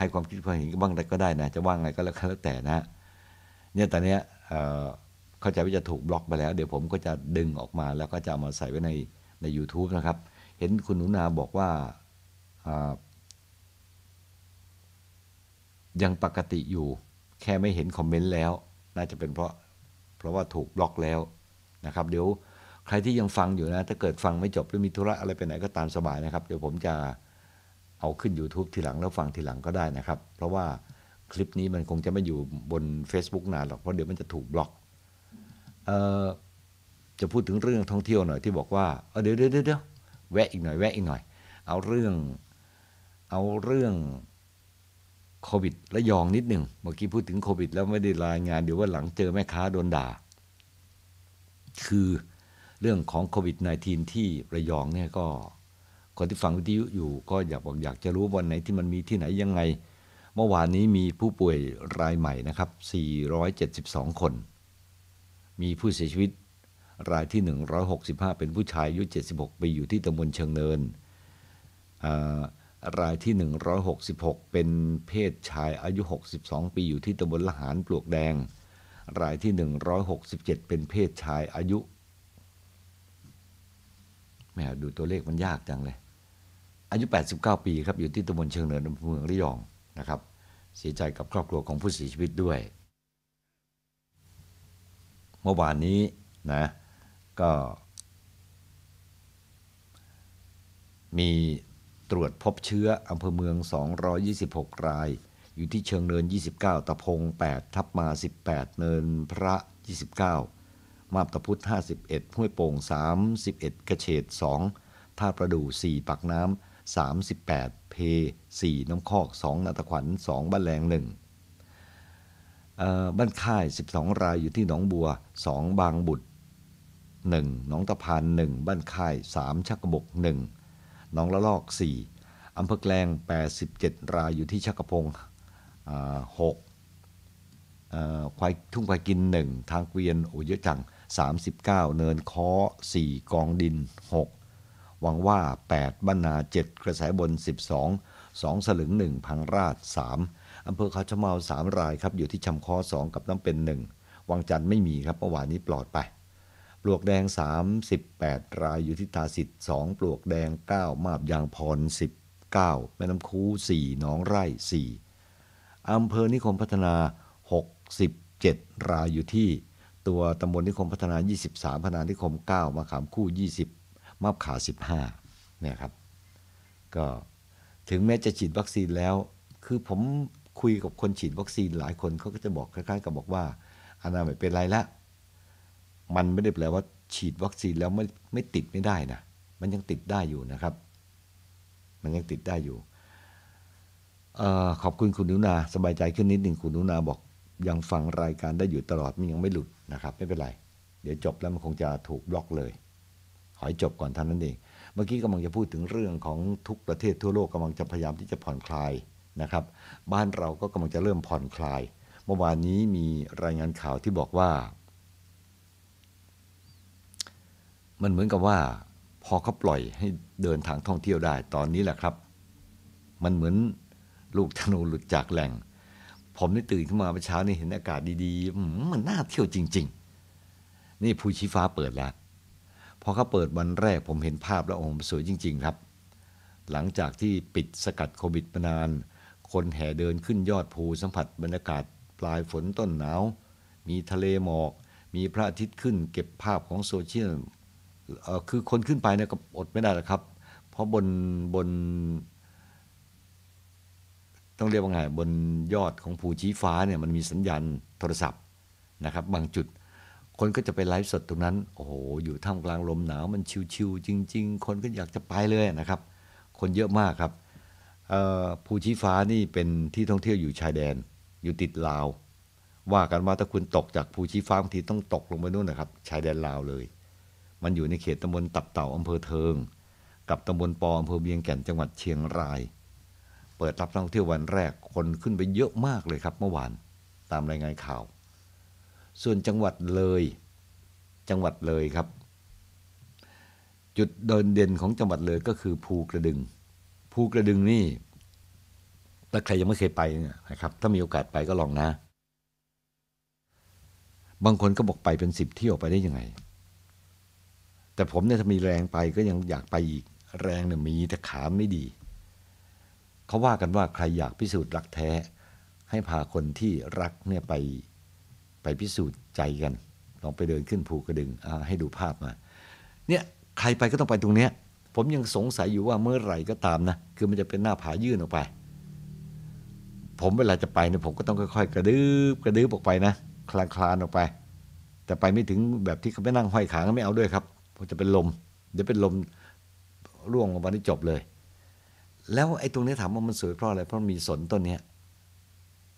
ให้ความคิดความเห็นบ้างก็ได้นะจะว่างไงก็แล้วแต่นะ เนี่ยตอนนี้เข้าใจว่าจะถูกบล็อกไปแล้วเดี๋ยวผมก็จะดึงออกมาแล้วก็จะมาใส่ไว้ในใน u t u b e นะครับ เห็นคุณหนูนาบอกว่า ยังปกติอยู่ แค่ไม่เห็นคอมเมนต์แล้ว น่าจะเป็นเพราะเพราะว่าถูกบล็อกแล้วนะครับ เดี๋ยวใครที่ยังฟังอยู่นะ ถ้าเกิดฟังไม่จบหรือมีธุระอะไรไปไหนก็ตามสบายนะครับเดี๋ยวผมจะเอาขึ้น YouTube ทีหลังแล้วฟังทีหลังก็ได้นะครับ เพราะว่าคลิปนี้มันคงจะไม่อยู่บน Facebook นานหรอกเพราะเดี๋ยวมันจะถูกบล็อก จะพูดถึงเรื่องท่องเที่ยวหน่อยที่บอกว่าเเดี๋ยวเดี๋ยวเดี๋ยวแวะอีกหน่อยแวะอีกหน่อย เอาเรื่องเอาเรื่องโควิดระยองนิดหนึ่งเมื่อกี้พูดถึงโควิด แล้วไม่ได้รายงานเดี๋ยวว่าหลังเจอแม่ค้าโดนด่า คือเรื่องของโควิด -19 ที่ระยองเนี่ยก็คนที่ฟังวิทยุอยู่ก็อยากบอกอยากจะรู้วันไหนที่มันมีที่ไหนยังไง เมื่อวานนี้มีผู้ป่วยรายใหม่นะครับ 472 คน มีผู้เสียชีวิตรายที่ 165 เป็นผู้ชายอายุ 76 ปีอยู่ที่ตำบลเชิงเนินรายที่ 166 เป็นเพศชายอายุ 62 ปีอยู่ที่ตำบลละหารปลวกแดง รายที่ 167 เป็นเพศชายอายุแหมดูตัวเลขมันยากจังเลยอายุ 89 ปี ครับ อยู่ที่ตำบล เชิงเนินอำเภอเมืองระยอง นะครับเสียใจกับครอบครัวของ ผู้เสียชีวิต ด้วย เมื่อวานนี้ นะ ก็ มีตรวจพบเชื้ออำเภอเมือง 226ราย อยู่ที่เชิงเนิน 29 ตะพง 8 ทับมา 18 เนินพระ 29 มาบตะพุทธ51 ห้วยโป่ง 31กระเฉด2ท่าประดู 4 ปักน้ำ38 เพ 4 น้ำคอก2นาตะขวัญ2บ้านแรงหนึ่งบ้านค่าย 12 รายอยู่ที่หนองบัว 2 บางบุตร1หนองตะพาน 1 บ้านค่าย 3ชักกระบก1หนองละลอก 4อำเภอแกลง87 รายอยู่ที่ชักกระพง6ควายทุ่งควายกิน 1 ทางเกวียนโอเยอะจัง 39 เนินค้อ 4 กองดิน 6หวังว่า 8บราณา 7 กระแสบน12 2สลึง1พังราช3อำเภอเขาชะเมา 3 รายครับอยู่ที่ชำคอ 2 กับน้ำเป็น 1 วังจันทร์ไม่มีครับเมื่อวานนี้ปลอดไป ปลวกแดง 38รายอยู่ที่ตาสิทธิ์ 2 ปลวกแดง 9 มาบยางพร 19 แม่น้ำคู4หนองไร่ 4 อำเภอนิคมพัฒนา 67 รายอยู่ที่ ตัวตำบลนิคมพัฒนา 23 พนานิคม 9มาขามคู่ 20มับขา15เนี่ยครับ ก็ถึงแม้จะฉีดวัคซีนแล้ว คือผมคุยกับคนฉีดวัคซีนหลายคนเขาก็จะบอกคล้ายๆกับบอกว่าอนาไม่เป็นไรละมันไม่ได้แปลว่า ฉีดวัคซีนแล้วไม่ไม่ติดไม่ได้นะมันยังติดได้อยู่นะครับ มันยังติดได้อยู่ออขอบคุณคุณนุนา สบายใจขึ้นนิดหนึ่งคุณนุนาบอก ยังฟังรายการได้อยู่ตลอดมันยังไม่หลุดนะครับ ไม่เป็นไร เดี๋ยวจบแล้วมันคงจะถูกบล็อกเลยขอให้จบก่อนท่านนั้นเอง เมื่อกี้กำลังจะพูดถึงเรื่องของทุกประเทศทั่วโลกกำลังจะพยายามที่จะผ่อนคลายนะครับ บ้านเราก็กำลังจะเริ่มผ่อนคลาย เมื่อวานนี้มีรายงานข่าวที่บอกว่า มันเหมือนกับว่า พอเขาปล่อยให้เดินทางท่องเที่ยวได้ ตอนนี้แหละครับ มันเหมือนลูกธนูหลุดจากแหล่ง ผมนี่ตื่นขึ้นมาเมื่อเช้านี่เห็นอากาศดีๆมันน่าเที่ยวจริง ๆ นี่ภูชีฟ้าเปิดแล้วพอเขาเปิดวันแรกผมเห็นภาพแล้วโอ้โหสวยจริงๆ ครับ หลังจากที่ปิดสกัดโควิดมานาน คนแห่เดินขึ้นยอดภูสัมผัสบรรยากาศปลายฝนต้นหนาวมีทะเลหมอก มีพระอาทิตย์ขึ้นเก็บภาพของโซเชียล คือคนขึ้นไปเนี่ยก็อดไม่ได้ละครับ เพราะบนบน ต้องเรียกว่าไง บนยอดของภูชี้ฟ้าเนี่ยมันมีสัญญาณโทรศัพท์นะครับ บางจุดคนก็จะไปไลฟ์สดตรงนั้น โอ้โห อยู่ท่ามกลางลมหนาวมันชิวๆจริง ๆ คนก็อยากจะไปเลยนะครับ คนเยอะมากครับ ภูชี้ฟ้านี่เป็นที่ท่องเที่ยวอยู่ชายแดน อยู่ติดลาว ว่ากันว่าถ้าคุณตกจากภูชี้ฟ้าบางทีต้องตกลงไปนู่นนะครับ ชายแดนลาวเลย มันอยู่ในเขตตำบลตับเต่าอำเภอเทิง กับตำบลปออำเภอเบียงแก่นจังหวัดเชียงราย เปิดรับท่องเที่ยววันแรกคนขึ้นไปเยอะมากเลยครับ เมื่อวาน ตามรายงานข่าวส่วนจังหวัดเลย จังหวัดเลยครับ จุดเดนเด่นของจังหวัดเลยก็คือภูกระดึงภูกระดึงนี่ถ้าใครยังไม่เคยไปนะครับ ถ้ามีโอกาสไปก็ลองนะ บางคนก็บอกไปเป็นสิบเที่ยวไปได้ยังไง แต่ผมเนี่ยถ้ามีแรงไปก็ยังอยากไปอีก แรงเนี่ยมีแต่ขาไม่ดีเขาว่ากันว่าใครอยากพิสูจน์รักแท้ ให้พาคนที่รักเนี่ยไปไปพิสูจน์ใจกัน ลองไปเดินขึ้นภูกระดึง ให้ดูภาพมา เนี่ยใครไปก็ต้องไปตรงเนี้ย ผมยังสงสัยอยู่ว่าเมื่อไหร่ก็ตามนะ คือมันจะเป็นหน้าผายื่นออกไป ผมเวลาจะไปเนี่ยผมก็ต้องค่อย ๆ กระดืบกระดืบออกไปนะ คลานคลานออกไป แต่ไปไม่ถึงแบบที่เขาไปนั่งห้อยขากไม่เอาด้วยครับผมจะเป็นลม เดี๋ยวเป็นลมร่วงลงมาที่จบเลย แล้วไอ้ตรงนี้ถามว่ามันสวยเพราะอะไร เพราะมีสนต้นเนี้ย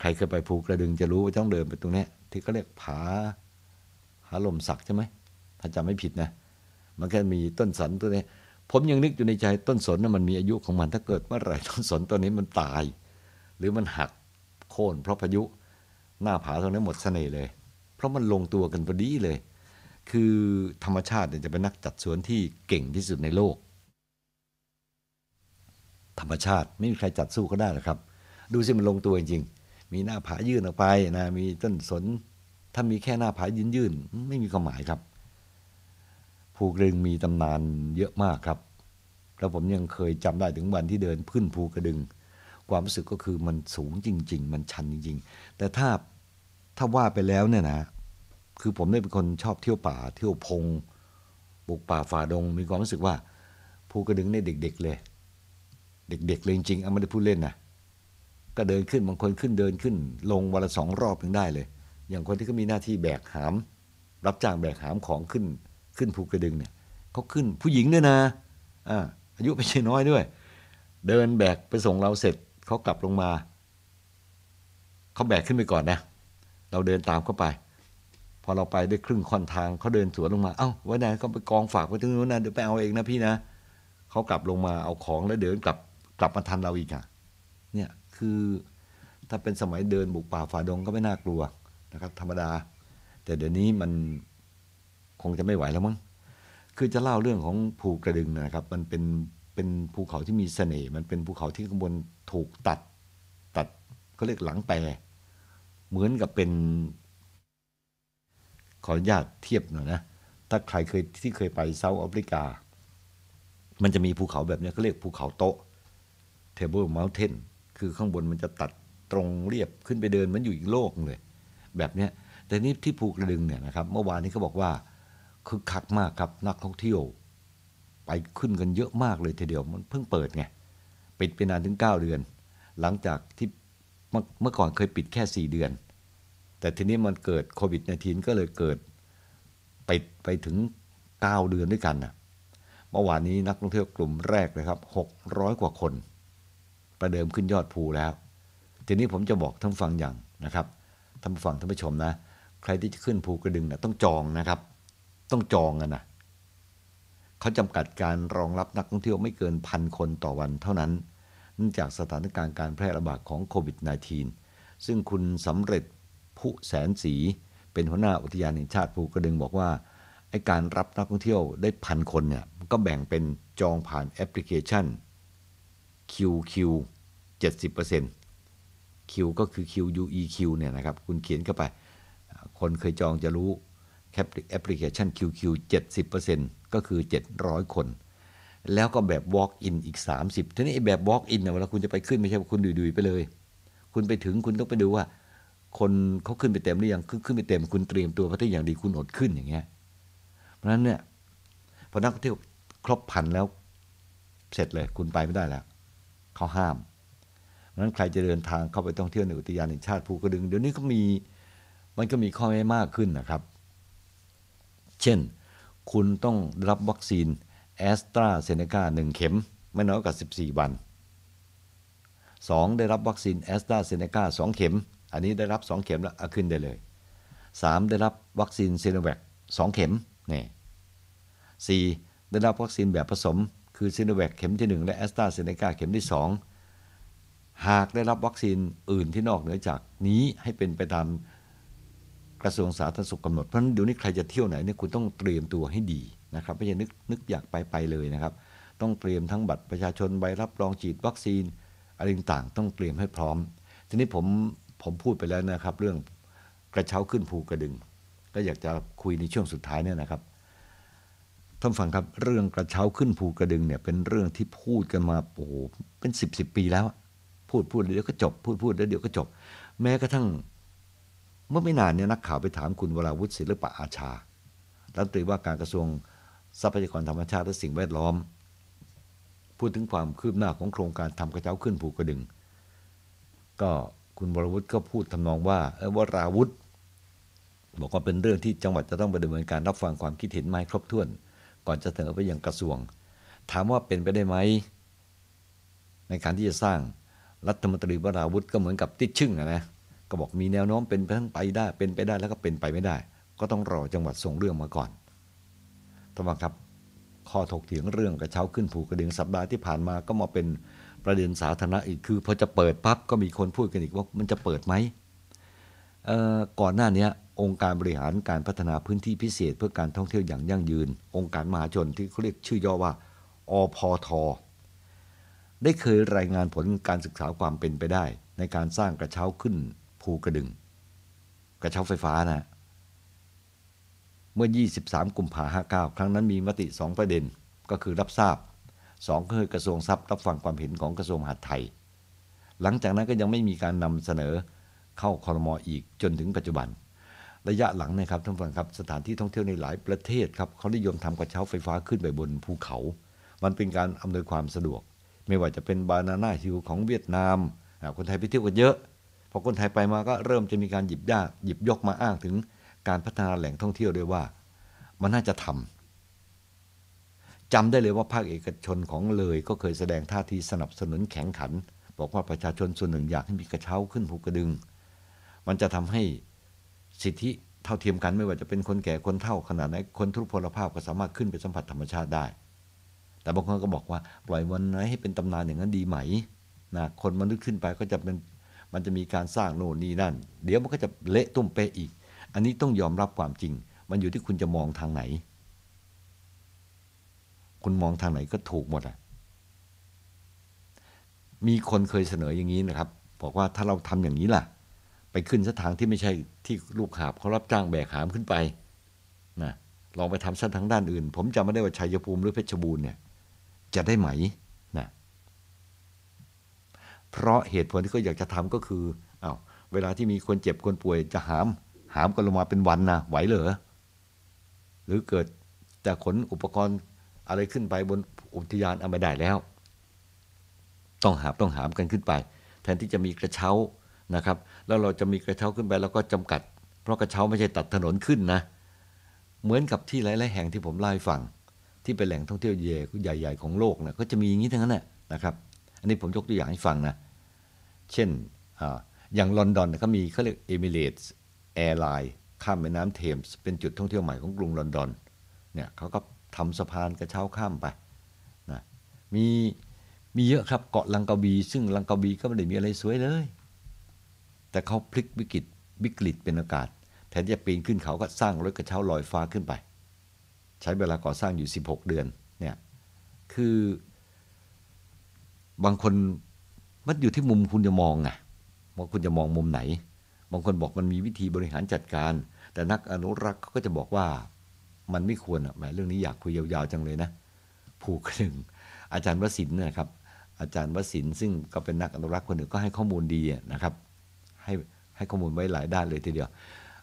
ใครเคยไปภูกระดึงจะรู้ว่าต้องเดินไปตรงเนี้ยที่ก็เรียกผา หาลมศักใช่ไหมถ้าจำไม่ผิดนะ มันก็มีต้นสนตัวนี้ ผมยังนึกอยู่ในใจต้นสนนะ่มันมีอายุของมันถ้าเกิดเมื่อไหร่ต้นสนตัวนี้มันตาย หรือมันหักโค่นเพราะพายุหน้าผาตรงนี้หมดเสน่ห์เลย เพราะมันลงตัวกันพอดีเลย คือธรรมชาติจะเป็นนักจัดสวนที่เก่งที่สุดในโลก ธรรมชาติไม่มีใครจัดสู้ก็ได้หรอกครับดูสิมันลงตัวจริงๆมีหน้าผายื่นออกไปนะมีต้นสน ถ้ามีแค่หน้าผายื่นยื่นไม่มีความหมายครับ ภูกระดึงมีตำนานเยอะมากครับ แล้วผมยังเคยจำได้ถึงวันที่เดินพื้นภูกระดึงความรู้สึกก็คือมันสูงจริง ๆ มันชันจริง ๆ แต่ถ้าถ้าว่าไปแล้วเนี่ยนะ คือผมได้เป็นคนชอบเที่ยวป่าเที่ยวพงบุกป่าฝ่าดงมีความรู้สึกว่า ภูกระดึงในเด็ก ๆ เลย เด็กๆเลยจริงๆอ่ะไม่ได้พูดเล่นนะก็เดินขึ้นบางคนขึ้นเดินขึ้น ลงวันละสองรอบยังได้เลย อย่างคนที่เขามีหน้าที่แบกหาม รับจ้างแบกหามของขึ้น ขึ้นภูกระดึงเนี่ยเขาขึ้นผู้หญิงด้วยนะอ่าอายุไม่ใช่น้อยด้วย เดินแบกไปส่งเราเสร็จเขากลับลงมาเขาแบกขึ้นไปก่อนนะเราเดินตามเข้าไป พอเราไปได้ครึ่งค่อนทางเขาเดินสวนลงมาเอา้าันนไหนเขาไปกองฝากไว้ตรงนู้นนะเดี๋ยวไปเอาเองนะพี่นะเขากลับลงมาเอาของแล้วเดินกลับกลับมาทันเราอีกอ่ะเนี่ยคือถ้าเป็นสมัยเดินบุกป่าฝ่าดงก็ไม่น่ากลัวนะครับธรรมดา แต่เดี๋ยวนี้มันคงจะไม่ไหวแล้วมั้งคือจะเล่าเรื่องของภูกระดึงนะครับ มันเป็นเป็นภูเขาที่มีเสน่ห์มันเป็นภูเขาที่ข้างบนถูกตัด ตัดเขาเรียกหลังแปรเหมือนกับเป็นขออนุญาตเทียบหน่อยนะถ้าใครเคยที่เคยไปเซาท์แอฟริกา มันจะมีภูเขาแบบนี้เขาเรียกภูเขาโตะ Table Mountain คือข้างบนมันจะตัดตรงเรียบขึ้นไปเดินมันอยู่อีกโลกเลย แบบนี้แต่นี่ที่ภูกระดึงเนี่ยนะครับ เมื่อวานนี้เขาบอกว่าคึกคักมากครับนักท่องเที่ยว ไปขึ้นกันเยอะมากเลยทีเดียว มันเพิ่งเปิดไง ปิดไปนานถึง 9 เดือน หลังจากที่เมื่อก่อนเคยปิดแค่ 4 เดือน แต่ทีนี้มันเกิดโควิด -19 ก็เลยเกิดปิดไปถึง9เดือนด้วยกันนะเมื่อวานนี้นักท่องเที่ยวกลุ่มแรกนะครับ600กว่าคนประเดิมขึ้นยอดภูแล้ว ทีนี้ผมจะบอกท่านฟังอย่างนะครับท่านฟังท่านผู้ชมนะ ใครที่จะขึ้นภูกระดึงนะต้องจองนะครับ ต้องจองอะนะเขาจำกัดการรองรับนักท่องเที่ยวไม่เกินพันคนต่อวันเท่านั้นเนื่องจากสถานการณ์การแพร่ระบาดของโควิด -19 ซึ่งคุณสำเร็จผู้แสนสี เป็นหัวหน้าอุทยานแห่งชาติภูกระดึงบอกว่า ไอการรับนักท่องเที่ยวได้พันคนเนี่ย ก็แบ่งเป็นจองผ่านแอปพลิเคชัน QQ 70% Q ก็คือ QUEQ เนี่ยนะครับคุณเขียนเข้าไป คนเคยจองจะรู้แอปพลิเคชัน QQ 70%ก็คือ 700 คน แล้วก็แบบ walk in อีก 30ทีนี้แบบ walk in เนี่ยเวลาคุณจะไปขึ้นไม่ใช่ว่าคุณดุยไปเลย คุณไปถึงคุณต้องไปดูว่า คนเขาขึ้นไปเต็มหรือยัง ขึ้นไปเต็มคุณเตรียมตัวพัฒนาอย่างดีคุณอดขึ้นอย่างเงี้ย เพราะนั้นเนี่ยพอนักงเที่ยวครบพันแล้วเสร็จเลยคุณไปไม่ได้แล้วเขาห้ามนั้นใครจะเดินทางเข้าไปท่องเที่ยวในอุทยานแห่งชาติภูกระดึงเดี๋ยวนี้ก็มี มันก็มีข้อแม้มากขึ้นนะครับ เช่น คุณต้องรับวัคซีนแอสตราเซเนกาหนึ่งเข็ม ไม่น้อยกว่า14 วัน 2. ได้รับวัคซีนแอสตราเซเนกาสองเข็ม อันนี้ได้รับ2เข็มแล้วขึ้นได้เลย 3. ได้รับวัคซีนเซโนแวคสองเข็ม นี่สี่ได้รับวัคซีนแบบผสมคือซิโนแวคเข็มที่ 1 และแอสตราเซเนกาเข็มที่ 2 หากได้รับวัคซีนอื่นที่นอกเหนือจากนี้ให้เป็นไปตามกระทรวงสาธารณสุขกำหนดเพราะฉะนั้นเดี๋ยวนี้ใครจะเที่ยวไหนเนี่ยคุณต้องเตรียมตัวให้ดีนะครับไม่ใช่นึกนึกอยากไปไปเลยนะครับ ต้องเตรียมทั้งบัตรประชาชนใบรับรองฉีดวัคซีนอะไรต่าง ต้องเตรียมให้พร้อม ทีนี้ผมผมพูดไปแล้วนะครับเรื่องกระเช้าขึ้นภูกระดึงก็อยากจะคุยในช่วงสุดท้ายเนี่ยนะครับท่านฟังครับเรื่องกระเช้าขึ้นภูกระดึงเนี่ยเป็นเรื่องที่พูดกันมาโอ้เป็นสิบสิบปีแล้ว พูดพูดเดี๋ยวก็จบพูดพูดแล้วเดี๋ยวก็จบ แม้กระทั่งเมื่อไม่นานเนี่ยนักข่าวไปถามคุณวราวุฒิศิลปะอาชารัฐมนตรีว่าการกระทรวงทรัพยากรธรรมชาติและสิ่งแวดล้อม พูดถึงความคืบหน้าของโครงการทำกระเช้าขึ้นภูกระดึงก็คุณวราวุฒิก็พูดทำนองว่าเออวราวุฒิบอกว่าเป็นเรื่องที่จังหวัดจะต้องไปดำเนินการรับฟังความคิดเห็นไม่ครบถ้วนก่อนจะเสนอไปอยังกระทรวง ถามว่าเป็นไปได้ไหมในการที่จะสร้าง รัฐมนตรีวราวุธก็เหมือนกับติดชึ่งนะก็บอกมีแนวโน้มเป็นไปทั้งไปได้เป็นไปได้แล้วก็เป็นไปไม่ได้ ก็ต้องรอจังหวัดส่งเรื่องมาก่อนท่านครับข้อถกเถียงเรื่องกระเช้าขึ้นผูกระดึงสัปดาห์ที่ผ่านมาก็มาเป็นประเด็นสาธารณะอีกคือพอจะเปิดปั๊บก็มีคนพูดกันอีกว่า มันจะเปิดไหมก่อนหน้านี้องค์การบริหารการพัฒนาพื้นที่พิเศษเพื่อการท่องเที่ยวอย่างยั่งยืน องค์การมหาชนที่เขาเรียกชื่อย่อว่าอพท ได้เคยรายงานผลการศึกษาความเป็นไปได้ ในการสร้างกระเช้าขึ้นภูกระดึงกระเช้าไฟฟ้านะ เมื่อ 23 กุมภาพันธ์้าครั้งนั้นมีมติ 2 ประเด็น ก็คือรับทราบ2ก็คือกระทรวงทรัพย์ รับฟังความเห็นของกระทรวงมหาดไทย หลังจากนั้นก็ยังไม่มีการนำเสนอเข้าคอรมออีกจนถึงปัจจุบันระยะหลังนะครับท่านผู้ชมครับสถานที่ท่องเที่ยวในหลายประเทศ ครับเขานิยมทำกระเช้าไฟฟ้าขึ้นไปบนภูเขา มันเป็นการอำนวยความสะดวก ไม่ว่าจะเป็นบานาน่าฮิลของเวียดนามคนไทยไปเที่ยวกันเยอะพอคนไทยไปมาก็เริ่มจะมีการหยิบย่าหยิบยกมาอ้างถึง การพัฒนาแหล่งท่องเที่ยวด้วยว่า มันน่าจะทำ จำได้เลยว่าภาคเอกชนของเลย ก็เคยแสดงท่าทีสนับสนุนแข็งขัน บอกว่าประชาชนส่วนหนึ่งอยากให้มีกระเช้าขึ้นภูกระดึงมันจะทำให้สิทธิเท่าเทียมกันไม่ว่าจะเป็นคนแก่คนเฒ่าขนาดไหน คนทุพพลภาพก็สามารถขึ้นไปสัมผัสธรรมชาติได้ แต่บางคนก็บอกว่า ปล่อยวันไหนให้เป็นตำนานอย่างนั้นดีไหมนะคนมันลึกขึ้นไปก็จะเป็นมันจะมีการสร้างโน่นนี่นั่น เดี๋ยวมันก็จะเละตุ้มเปะอีก อันนี้ต้องยอมรับความจริง มันอยู่ที่คุณจะมองทางไหน คุณมองทางไหนก็ถูกหมดอ่ะมีคนเคยเสนออย่างนี้นะครับ บอกว่าถ้าเราทำอย่างนี้ล่ะไปขึ้นสทางที่ไม่ใช่ที่ลูกหาบเขารับจ้างแบกหามขึ้นไปนะลองไปทำเส้นทางด้านอื่น ผมจำไม่ได้ว่าชัยภูมิหรือเพชรบูรณ์เนี่ยจะได้ไหมนะเพราะเหตุผลที่เขาอยากจะทำก็คืออา้าวเวลาที่มีคนเจ็บคนป่วย จะหาม หามกันลงมาเป็นวันนะไหวเหรอ หรือเกิดแต่ขนอุปกรณ์อะไรขึ้นไปบนอุทยานเอาไม่ได้แล้ว ต้องหามต้องหามกันขึ้นไป แทนที่จะมีกระเช้านะครับแล้วเราจะมีกระเช้าขึ้นไปแล้วก็จำกัดเพราะกระเช้าไม่ใช่ตัดถนนขึ้นนะ เหมือนกับที่หลาย ๆ แห่งที่ผมเล่าให้ฟัง ที่เป็นแหล่งท่องเที่ยวใหญ่ ๆ ของโลกนะก็จะมีอย่างนี้ทั้งนั้นแหละนะครับ อันนี้ผมยกตัวอย่างให้ฟังนะ เช่นอย่างลอนดอนก็มีเขาเรียกเอมิเรตส์แอร์ไลน์ข้ามแม่น้ำเทมส์เป็นจุดท่องเที่ยวใหม่ของกรุงลอนดอนเนี่ยเขาก็ทำสะพานกระเช้าข้ามไปนะมีมีเยอะครับเกาะลังกาบีซึ่งลังกาบีก็ไม่ได้มีอะไรสวยเลยแต่เขาพลิกวิกฤตวิกฤตเป็นโอกาสแทนที่จะปีนขึ้นเขา ก็สร้างรถกระเช้าลอยฟ้าขึ้นไป ใช้เวลาก่อสร้างอยู่ 16 เดือนเนี่ย คือ บางคนมันอยู่ที่มุมคุณจะมองไง ว่าคุณจะมองมุมไหน บางคนบอกมันมีวิธีบริหารจัดการ แต่นักอนุรักษ์เขาก็จะบอกว่ามันไม่ควรอ่ะแหมเรื่องนี้อยากคุยยาวๆ จังเลยนะ ผูกหนึ่ง อาจารย์วสินนะครับ อาจารย์วสินซึ่งก็เป็นนักอนุรักษ์คนหนึ่งก็ให้ข้อมูลดีนะครับให้ให้ข้อมูลไว้หลายด้านเลยทีเดียว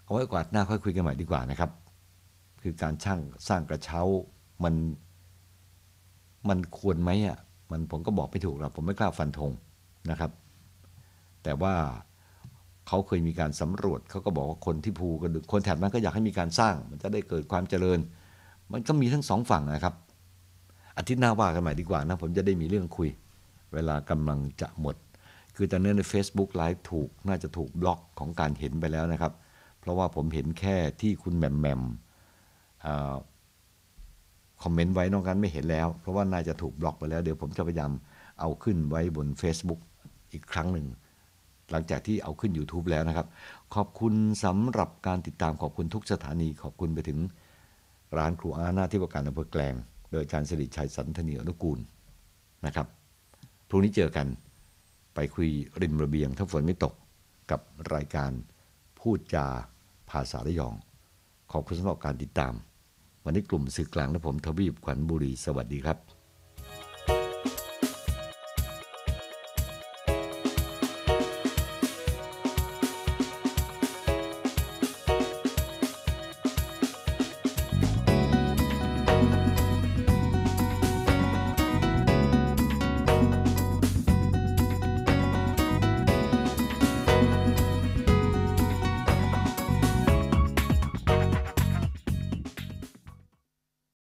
เอาไว้กวาดหน้าค่อยคุยกันใหม่ดีกว่านะครับ คือการช่างสร้างกระเช้ามันมันควรไหมอ่ะมันผมก็บอกไม่ถูกหรอกผมไม่กล้าฟันธงนะครับ แต่ว่าเขาเคยมีการสำรวจ เขาก็บอกว่าคนที่ภูกระดึงคนแถบนั้นก็อยากให้มีการสร้าง มันจะได้เกิดความเจริญ มันก็มีทั้งสองฝั่งนะครับอาทิตย์หน้าว่ากันใหม่ดีกว่านะผมจะได้มีเรื่องคุย เวลากำลังจะหมดคือตอนนี้ใน Facebook ไลฟ์ถูก น่าจะถูกบล็อกของการเห็นไปแล้วนะครับ เพราะว่าผมเห็นแค่ที่คุณแหม่มแหม่มคอมเมนต์ไว้นอกนั้นไม่เห็นแล้ว เพราะว่าน่าจะถูกบล็อกไปแล้ว เดี๋ยวผมจะพยายามเอาขึ้นไว้บน Facebook อีกครั้งหนึ่ง หลังจากที่เอาขึ้น YouTube แล้วนะครับ ขอบคุณสำหรับการติดตามขอบคุณทุกสถานีขอบคุณไปถึง ร้านครูอาณาที่ประการอำเภอแกลงโดยอาจารย์สิริชัยสันธนีอนุกูลนะครับพรุ่งนี้เจอกันไปคุยริมระเบียงถ้าฝนไม่ตกกับรายการพูดจาภาษาระยอง ขอบคุณสำหรับการติดตาม วันนี้กลุ่มสื่อกลางและผมทวีปขวัญบุรี สวัสดีครับ